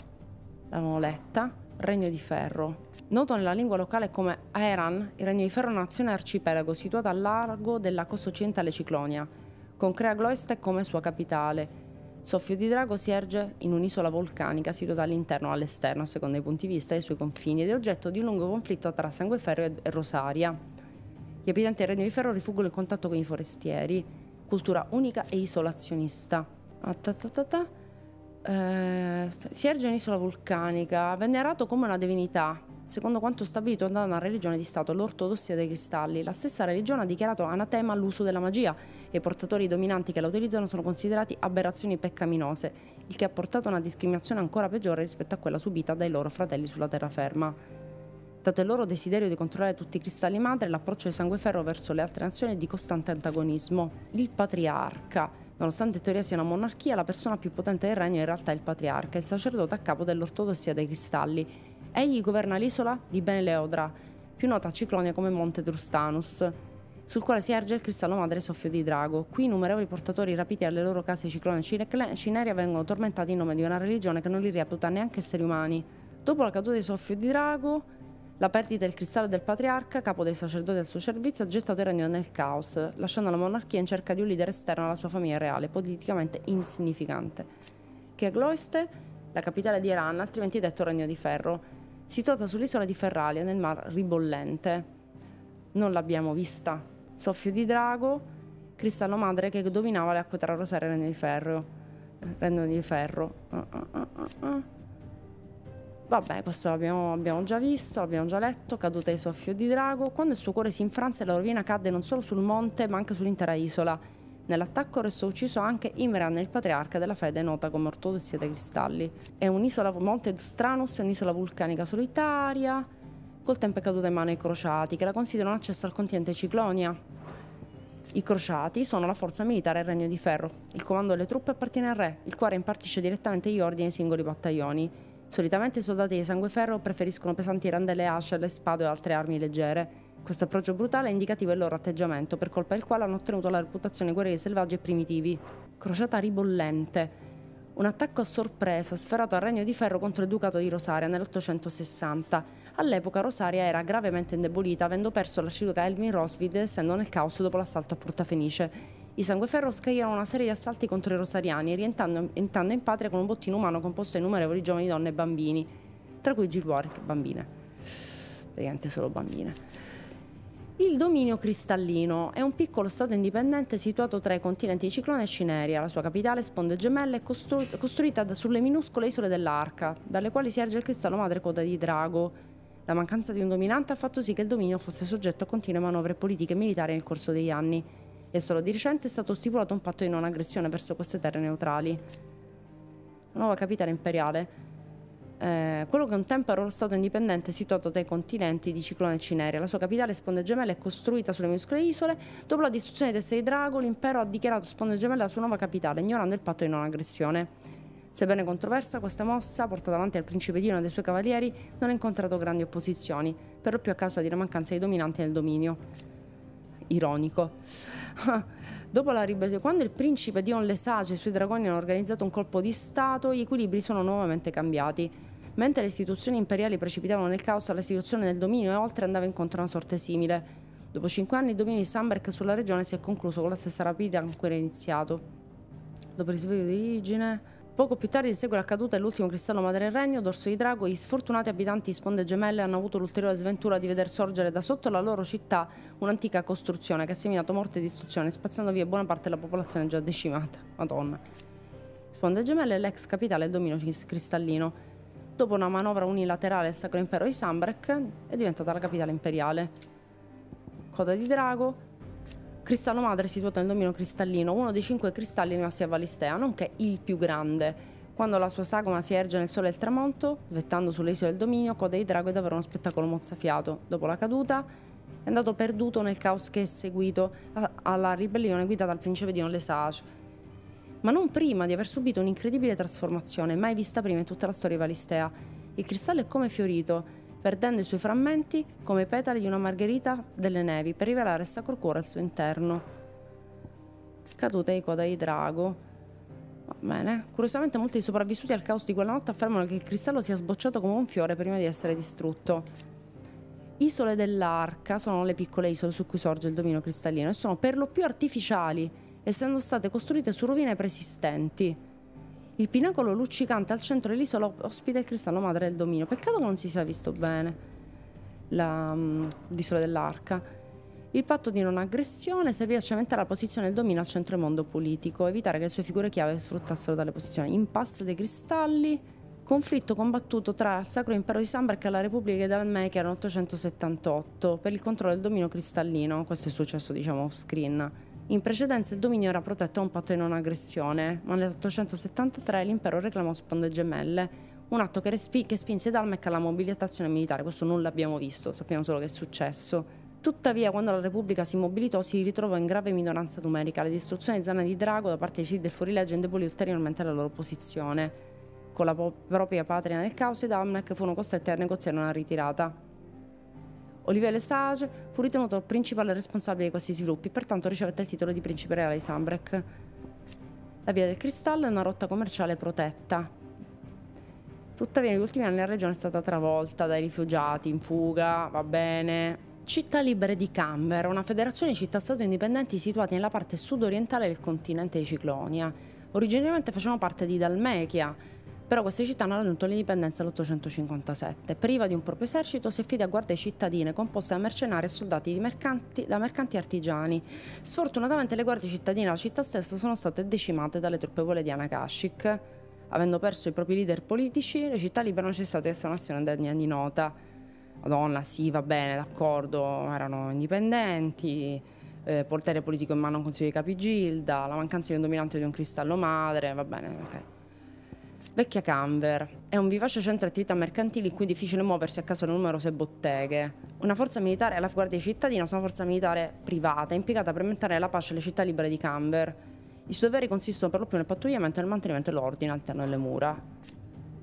l'avevamo letta, Regno di Ferro. Noto nella lingua locale come Aeran, il Regno di Ferro è una nazione arcipelago situata al largo della costa occidentale Ciclonia, con Crea Gloiste come sua capitale. Soffio di Drago si erge in un'isola vulcanica situata all'interno e all'esterno a seconda dei punti di vista e dei suoi confini ed è oggetto di un lungo conflitto tra Sangueferro e Rosaria. Gli abitanti del Regno di Ferro rifuggono il contatto con i forestieri, cultura unica e isolazionista. Ah, eh, si erge un'isola vulcanica, venerato come una divinità, secondo quanto stabilito da una religione di Stato, l'ortodossia dei cristalli. La stessa religione ha dichiarato anatema l'uso della magia e i portatori dominanti che la utilizzano sono considerati aberrazioni peccaminose, il che ha portato a una discriminazione ancora peggiore rispetto a quella subita dai loro fratelli sulla terraferma. Dato il loro desiderio di controllare tutti i cristalli madre, l'approccio di Sangueferro verso le altre nazioni è di costante antagonismo. Il patriarca. Nonostante in teoria sia una monarchia, la persona più potente del regno in realtà è il patriarca, il sacerdote a capo dell'ortodossia dei cristalli, Egli governa l'isola di Bene più nota a Ciclonia come Monte Drustanus, sul quale si erge il cristallo madre soffio di drago. Qui innumerevoli portatori rapiti alle loro case Ciclone e Cineria vengono tormentati in nome di una religione che non li reputa neanche esseri umani. Dopo la caduta di soffio di drago, la perdita del cristallo del patriarca, capo dei sacerdoti al suo servizio, ha gettato il regno nel caos, lasciando la monarchia in cerca di un leader esterno alla sua famiglia reale, politicamente insignificante. Che è Gloiste, la capitale di Iran, altrimenti detto Regno di Ferro, situata sull'isola di Ferralia nel Mar Ribollente. Non l'abbiamo vista. Soffio di drago, cristallo madre che dominava le acque tra Rosaria e Renno di Ferro. Renno di Ferro. Uh, uh, uh, Vabbè, questo l'abbiamo abbiamo già visto, l'abbiamo già letto, caduta di soffio di drago. Quando il suo cuore si infranse la rovina cadde non solo sul monte ma anche sull'intera isola. Nell'attacco restò ucciso anche Imran, il patriarca della fede nota come Ortodossia dei Cristalli. È un'isola, Monte Dustranus, un'isola vulcanica solitaria, col tempo è caduta in mano ai crociati, che la considerano accesso al continente Ciclonia. I crociati sono la forza militare del Regno di Ferro. Il comando delle truppe appartiene al re, il quale impartisce direttamente gli ordini ai singoli battaglioni. Solitamente i soldati di sangue ferro preferiscono pesanti randelle, asce, le spade o altre armi leggere. Questo approccio brutale è indicativo del loro atteggiamento, per colpa del quale hanno ottenuto la reputazione guerrieri selvaggi e primitivi. Crociata ribollente. Un attacco a sorpresa sferrato al Regno di Ferro contro il Ducato di Rosaria nell'860. All'epoca Rosaria era gravemente indebolita, avendo perso la città Elvin Rosvid ed essendo nel caos dopo l'assalto a Porta Fenice. I Sangueferro scagliarono una serie di assalti contro i rosariani, rientrando in patria con un bottino umano composto da innumerevoli giovani donne e bambini, tra cui Gilwork, bambine. Praticamente solo bambine. Il dominio cristallino è un piccolo stato indipendente situato tra i continenti di Ciclone e Cineria, la sua capitale, sponde gemelle, è costru costruita da, sulle minuscole isole dell'Arca, dalle quali si erge il cristallo madre coda di Drago. La mancanza di un dominante ha fatto sì che il dominio fosse soggetto a continue manovre politiche e militari nel corso degli anni, e solo di recente è stato stipulato un patto di non aggressione verso queste terre neutrali. La nuova capitale imperiale eh, quello che un tempo era uno Stato indipendente situato dai continenti di Ciclone e Cineria. La sua capitale, Sponde Gemelle, è costruita sulle minuscole isole. Dopo la distruzione dei Sei Drago, l'impero ha dichiarato Sponde Gemelle la sua nuova capitale, ignorando il patto di non aggressione. Sebbene controversa, questa mossa, portata avanti al principe Dino e dai suoi cavalieri, non ha incontrato grandi opposizioni, per lo più a causa di una mancanza di dominanti nel dominio. Ironico. Dopo la ribellione, quando il principe Dion Lesage e i suoi dragoni hanno organizzato un colpo di Stato, gli equilibri sono nuovamente cambiati. Mentre le istituzioni imperiali precipitavano nel caos, la situazione del dominio e oltre andava incontro a una sorte simile. Dopo cinque anni il dominio di Samberg sulla regione si è concluso con la stessa rapida con cui era iniziato. Dopo il risveglio di origine... Poco più tardi segue la caduta dell'ultimo cristallo madre del regno, dorso di drago, gli sfortunati abitanti di Sponde Gemelle hanno avuto l'ulteriore sventura di veder sorgere da sotto la loro città un'antica costruzione che ha seminato morte e distruzione, spazzando via buona parte della popolazione già decimata. Madonna. Sponde Gemelle è l'ex capitale del dominio cristallino. Dopo una manovra unilaterale il Sacro Impero di Sambrek è diventata la capitale imperiale. Coda di drago, cristallo madre situato nel domino cristallino, uno dei cinque cristalli rimasti a Valistea, nonché il più grande. Quando la sua sagoma si erge nel sole e il tramonto, svettando sulle isole del dominio, Coda di Drago è davvero uno spettacolo mozzafiato. Dopo la caduta, è andato perduto nel caos che è seguito alla ribellione guidata dal principe di Non Lesage ma non prima di aver subito un'incredibile trasformazione mai vista prima in tutta la storia valistea. Il cristallo è come fiorito, perdendo i suoi frammenti come petali di una margherita delle nevi per rivelare il sacro cuore al suo interno. Cadute di coda di drago. Va bene. Curiosamente molti dei sopravvissuti al caos di quella notte affermano che il cristallo sia sbocciato come un fiore prima di essere distrutto. Isole dell'arca sono le piccole isole su cui sorge il domino cristallino e sono per lo più artificiali essendo state costruite su rovine preesistenti. Il pinacolo luccicante al centro dell'isola ospita il cristallo madre del dominio. Peccato che non si sia visto bene la, um, l'isola dell'arca. Il patto di non aggressione serviva a cementare la posizione del dominio al centro del mondo politico, evitare che le sue figure chiave sfruttassero dalle posizioni. Impasse dei cristalli, conflitto combattuto tra il Sacro Impero di Samberg e la Repubblica di d'Almeca nel 878 per il controllo del dominio cristallino. Questo è successo, diciamo, off screen. In precedenza il dominio era protetto a un patto di non aggressione, ma nel 873 l'impero reclamò sponde gemelle, un atto che, respi- che spinse Dalmec alla mobilitazione militare, questo non l'abbiamo visto, sappiamo solo che è successo. Tuttavia, quando la Repubblica si mobilitò, si ritrovò in grave minoranza numerica. La distruzione di Zana di Drago da parte dei del fuorilegge indebolì ulteriormente la loro posizione. Con la po- propria patria nel caos, i Dalmec furono costretti a negoziare una ritirata, Olivier Lesage fu ritenuto il principale responsabile di questi sviluppi e pertanto ricevette il titolo di principe reale di Sambrek. La via del cristallo è una rotta commerciale protetta. Tuttavia negli ultimi anni la regione è stata travolta dai rifugiati in fuga, va bene. Città Libere di Camber, una federazione di città-stato indipendenti situate nella parte sud-orientale del continente di Ciclonia. Originariamente facevano parte di Dalmechia, però queste città hanno raggiunto l'indipendenza nell'857. Priva di un proprio esercito, si affida a guardie cittadine composte da mercenari e soldati mercanti, da mercanti artigiani. Sfortunatamente le guardie cittadine della città stessa sono state decimate dalle truppe di Kashik. Avendo perso i propri leader politici, le città libere hanno cessato di essere un'azione degna di nota. Madonna, sì, va bene, d'accordo, erano indipendenti, eh, potere politico in mano a un consiglio di capigilda, la mancanza di un dominante di un cristallo madre, va bene, ok. Vecchia Canver. È un vivace centro di attività mercantili in cui è difficile muoversi a causa di numerose botteghe. Una forza militare è la Guardia Cittadina, sono una forza militare privata impiegata per mettere la pace alle città libere di Canver. I suoi doveri consistono per lo più nel pattugliamento e nel mantenimento dell'ordine all'interno delle mura.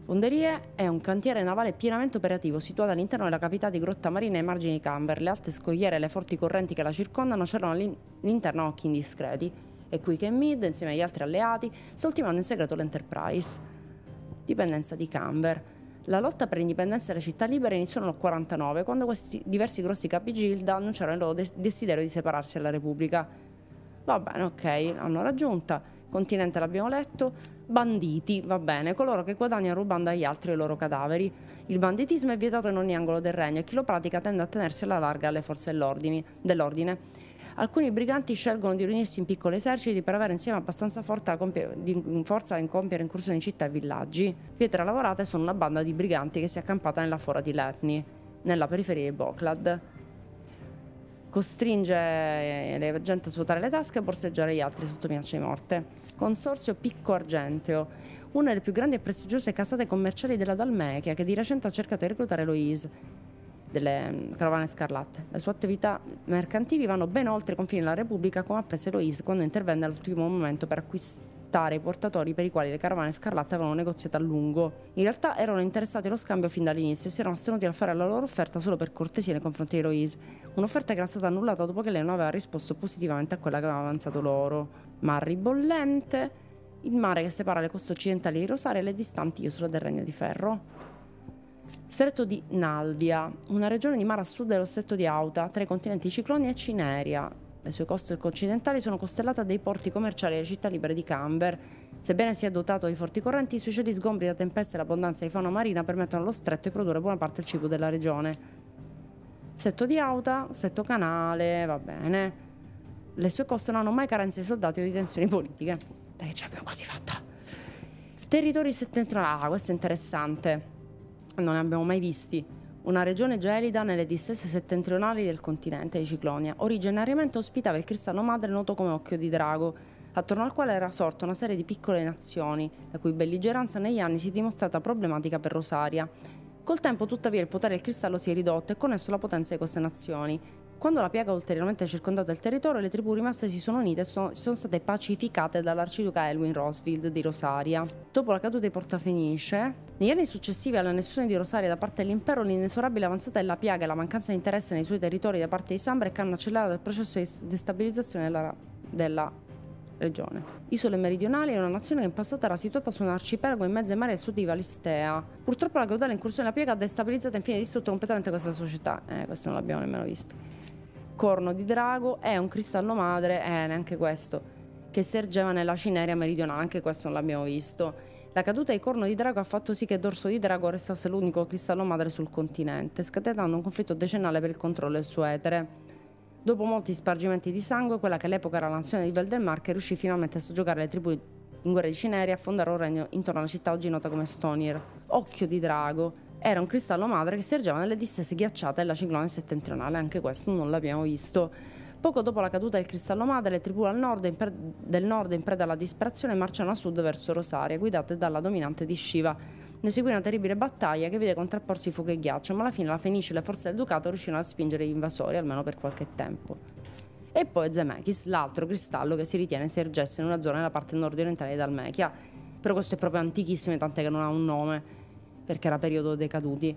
Fonderie è un cantiere navale pienamente operativo situato all'interno della cavità di Grotta Marina ai margini di Canver. Le alte scogliere e le forti correnti che la circondano c'erano all'interno occhi indiscreti È qui che Mid, insieme agli altri alleati, sta ultimando in segreto l'Enterprise dipendenza di Camber. La lotta per l'indipendenza delle città libere iniziò nel 1949, quando questi diversi grossi capigilda annunciarono il loro des- desiderio di separarsi dalla Repubblica. Va bene, ok, l'hanno raggiunta. Continente l'abbiamo letto. Banditi, va bene, coloro che guadagnano rubando agli altri i loro cadaveri. Il banditismo è vietato in ogni angolo del regno e chi lo pratica tende a tenersi alla larga alle forze dell'ordine alcuni briganti scelgono di riunirsi in piccoli eserciti per avere insieme abbastanza forza a compiere, in, compiere incursioni in città e villaggi. Pietra Lavorate sono una banda di briganti che si è accampata nella fora di Letni, nella periferia di Boklad. Costringe eh, la gente a svuotare le tasche e borseggiare gli altri sotto minaccia di morte. Consorzio Picco Argenteo una delle più grandi e prestigiose casate commerciali della Dalmechia che di recente ha cercato di reclutare Louise delle mm, carovane scarlatte. Le sue attività mercantili vanno ben oltre i confini della Repubblica, come apprese Eloise quando intervenne all'ultimo momento per acquistare i portatori per i quali le carovane scarlatte avevano negoziato a lungo. In realtà erano interessati allo scambio fin dall'inizio e si erano astenuti dal fare la loro offerta solo per cortesia nei confronti di Eloise, un'offerta che era stata annullata dopo che lei non aveva risposto positivamente a quella che aveva avanzato loro. Marri bollente, il mare che separa le coste occidentali di Rosario e le distanti isole del Regno di Ferro. Stretto di Naldia, una regione di mare a sud dello stretto di Auta, tra i continenti Cicloni e Cineria. Le sue coste occidentali sono costellate dai porti commerciali e le città libere di Camber. Sebbene sia dotato di forti correnti, i suoi cieli sgombri da tempeste e l'abbondanza di fauna marina permettono allo stretto di produrre buona parte del cibo della regione. Setto di Auta, setto canale, va bene. Le sue coste non hanno mai carenze di soldati o di tensioni politiche. Dai, ce l'abbiamo quasi fatta. Territori settentrionali, ah, questo è interessante non ne abbiamo mai visti. Una regione gelida nelle distese settentrionali del continente, di Ciclonia, originariamente ospitava il cristallo madre noto come Occhio di Drago, attorno al quale era sorta una serie di piccole nazioni, la cui belligeranza negli anni si è dimostrata problematica per Rosaria. Col tempo, tuttavia, il potere del cristallo si è ridotto e con esso la potenza di queste nazioni, quando la piaga ha ulteriormente circondato il territorio, le tribù rimaste si sono unite e sono, sono state pacificate dall'arciduca Elwin Rosfield di Rosaria. Dopo la caduta di Portafenice, negli anni successivi all'annessione di Rosaria da parte dell'impero, l'inesorabile avanzata della piaga e la mancanza di interesse nei suoi territori da parte di Sambrec hanno accelerato il processo di destabilizzazione della, della regione. Isole meridionali è una nazione che in passato era situata su un arcipelago in mezzo ai mari del sud di Valistea. Purtroppo la caudale incursione della piega ha destabilizzato e infine distrutto completamente questa società. Eh, questo non l'abbiamo nemmeno visto corno di drago e un cristallo madre, eh, neanche questo, che sergeva nella cineria meridionale, anche questo non l'abbiamo visto. La caduta di corno di drago ha fatto sì che Dorso di Drago restasse l'unico cristallo madre sul continente, scatenando un conflitto decennale per il controllo del suo etere. Dopo molti spargimenti di sangue, quella che all'epoca era la nazione di Veldermark riuscì finalmente a soggiogare le tribù in guerra di Cineria e a fondare un regno intorno alla città oggi nota come Stonir. Occhio di Drago, era un cristallo madre che si ergeva nelle distese ghiacciate della ciclone settentrionale, anche questo non l'abbiamo visto. Poco dopo la caduta del cristallo madre, le tribù nord pre- del nord in preda alla disperazione marciano a sud verso Rosaria, guidate dalla dominante di Shiva. Ne seguì una terribile battaglia che vide contrapporsi fuoco e ghiaccio, ma alla fine la Fenice e le forze del Ducato riuscirono a spingere gli invasori, almeno per qualche tempo. E poi Zemechis, l'altro cristallo che si ritiene si ergesse in una zona nella parte nord-orientale di Dalmechia. Però questo è proprio antichissimo, tant'è che non ha un nome perché era periodo dei caduti.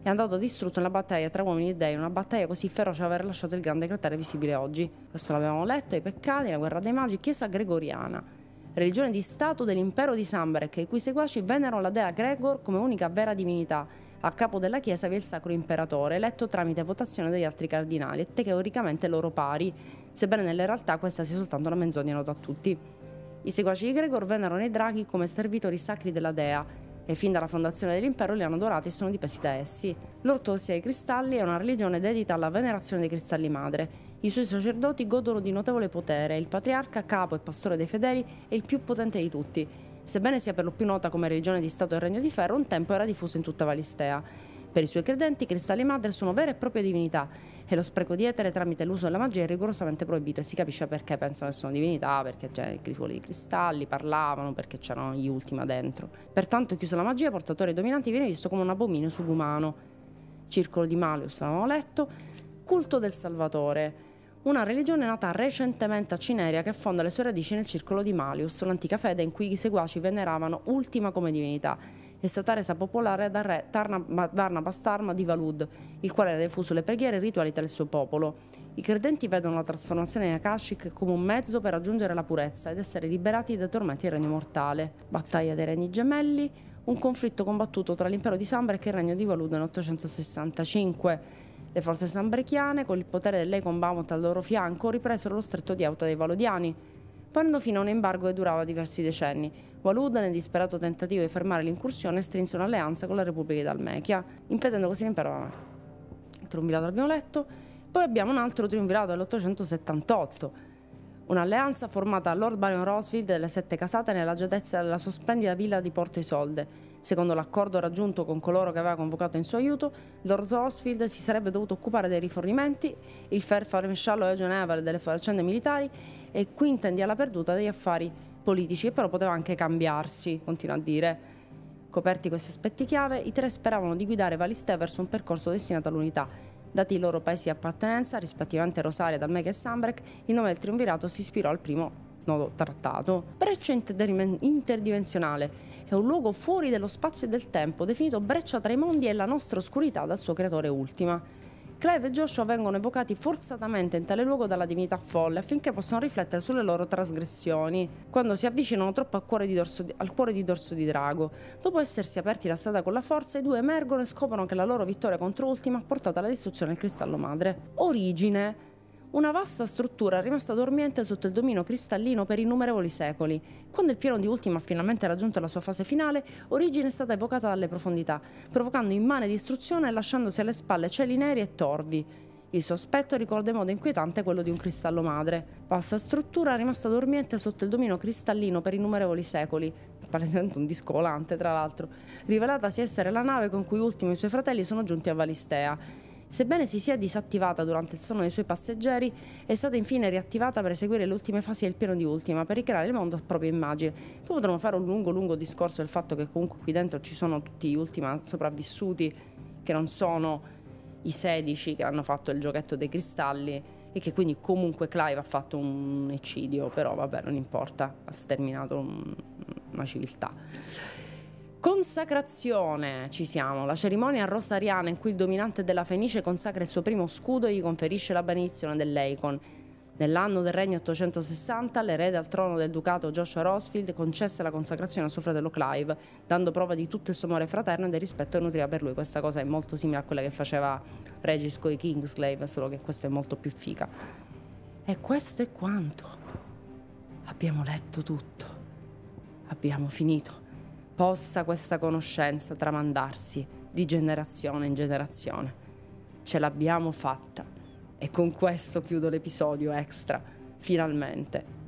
È andato distrutto nella battaglia tra uomini e dei, una battaglia così feroce da aver lasciato il grande cratere visibile oggi. Questo l'avevamo letto, i peccati, la guerra dei magi, chiesa gregoriana, religione di stato dell'impero di Samberg, i cui seguaci vennero la dea Gregor come unica vera divinità. A capo della chiesa vi è il sacro imperatore, eletto tramite votazione degli altri cardinali e teoricamente loro pari, sebbene nella realtà questa sia soltanto una menzogna nota a tutti. I seguaci di Gregor vennero nei draghi come servitori sacri della dea e fin dalla fondazione dell'impero li hanno adorati e sono dipesi da essi. L'ortosia ai cristalli è una religione dedita alla venerazione dei cristalli madre. I suoi sacerdoti godono di notevole potere, il patriarca, capo e pastore dei fedeli, è il più potente di tutti. Sebbene sia per lo più nota come religione di Stato del Regno di Ferro, un tempo era diffusa in tutta Valistea. Per i suoi credenti i cristalli madre sono vere e proprie divinità e lo spreco di etere tramite l'uso della magia è rigorosamente proibito e si capisce perché pensano che sono divinità, perché c'erano i crisuolo di cristalli, parlavano, perché c'erano gli ultimi dentro. Pertanto chiusa la magia, portatore dominante viene visto come un abominio subumano. Circolo di Malius, l'avevamo letto, culto del Salvatore una religione nata recentemente a Cineria che affonda le sue radici nel circolo di Malius, l'antica fede in cui i seguaci veneravano Ultima come divinità è stata resa popolare dal re Barnabas Tarma di Valud, il quale ha defuso le preghiere e i rituali del suo popolo. I credenti vedono la trasformazione in Akashic come un mezzo per raggiungere la purezza ed essere liberati dai tormenti del regno mortale. Battaglia dei Regni Gemelli, un conflitto combattuto tra l'impero di Sambrec e il regno di Valud nel 865. Le forze sambrechiane, con il potere dell'Econ Bamut al loro fianco, ripresero lo stretto di Auta dei Valodiani, ponendo fino a un embargo che durava diversi decenni, Walud, nel disperato tentativo di fermare l'incursione, strinse un'alleanza con la Repubblica di Dalmechia, impedendo così l'impero romano. Il triumvirato l'abbiamo letto. Poi abbiamo un altro triumvirato dell'878, un'alleanza formata da Lord Baron Rosefield e le sette casate nella giudezza della sua splendida villa di Porto Isolde. Secondo l'accordo raggiunto con coloro che aveva convocato in suo aiuto, Lord Rosefield si sarebbe dovuto occupare dei rifornimenti, il fair farnesciallo legionevole delle faccende militari e Quinten di alla perduta degli affari politici, però poteva anche cambiarsi, continua a dire. Coperti questi aspetti chiave, i tre speravano di guidare Valistè verso un percorso destinato all'unità. Dati i loro paesi di appartenenza, rispettivamente Rosaria, Dalmec e Sambrec, il nome del triunvirato si ispirò al primo nodo trattato. Breccia interdimensionale è un luogo fuori dello spazio e del tempo, definito breccia tra i mondi e la nostra oscurità dal suo creatore ultima. Clive e Joshua vengono evocati forzatamente in tale luogo dalla divinità folle affinché possano riflettere sulle loro trasgressioni quando si avvicinano troppo al cuore di dorso di, cuore di, dorso di drago. Dopo essersi aperti la strada con la forza, i due emergono e scoprono che la loro vittoria contro Ultima ha portato alla distruzione del cristallo madre. Origine una vasta struttura rimasta dormiente sotto il domino cristallino per innumerevoli secoli. Quando il piano di ultima ha finalmente raggiunto la sua fase finale, Origine è stata evocata dalle profondità, provocando immane distruzione e lasciandosi alle spalle cieli neri e torvi. Il suo aspetto ricorda in modo inquietante quello di un cristallo madre. Vasta struttura rimasta dormiente sotto il domino cristallino per innumerevoli secoli, palesemente un disco volante tra l'altro, rivelatasi essere la nave con cui Ultima e i suoi fratelli sono giunti a Valistea. Sebbene si sia disattivata durante il sonno dei suoi passeggeri, è stata infine riattivata per eseguire le ultime fasi del piano di ultima, per ricreare il mondo a propria immagine. Poi potremmo fare un lungo lungo discorso del fatto che comunque qui dentro ci sono tutti gli ultima sopravvissuti, che non sono i 16 che hanno fatto il giochetto dei cristalli e che quindi comunque Clive ha fatto un eccidio, però vabbè non importa, ha sterminato un, una civiltà. Consacrazione, ci siamo, la cerimonia rosariana in cui il dominante della Fenice consacra il suo primo scudo e gli conferisce la benedizione dell'Eicon. Nell'anno del regno 860 l'erede al trono del ducato Joshua Rosfield concesse la consacrazione a suo fratello Clive, dando prova di tutto il suo amore fraterno e del rispetto che nutriva per lui. Questa cosa è molto simile a quella che faceva Regis con i Kingsglaive, solo che questa è molto più fica. E questo è quanto. Abbiamo letto tutto. Abbiamo finito possa questa conoscenza tramandarsi di generazione in generazione. Ce l'abbiamo fatta e con questo chiudo l'episodio extra, finalmente.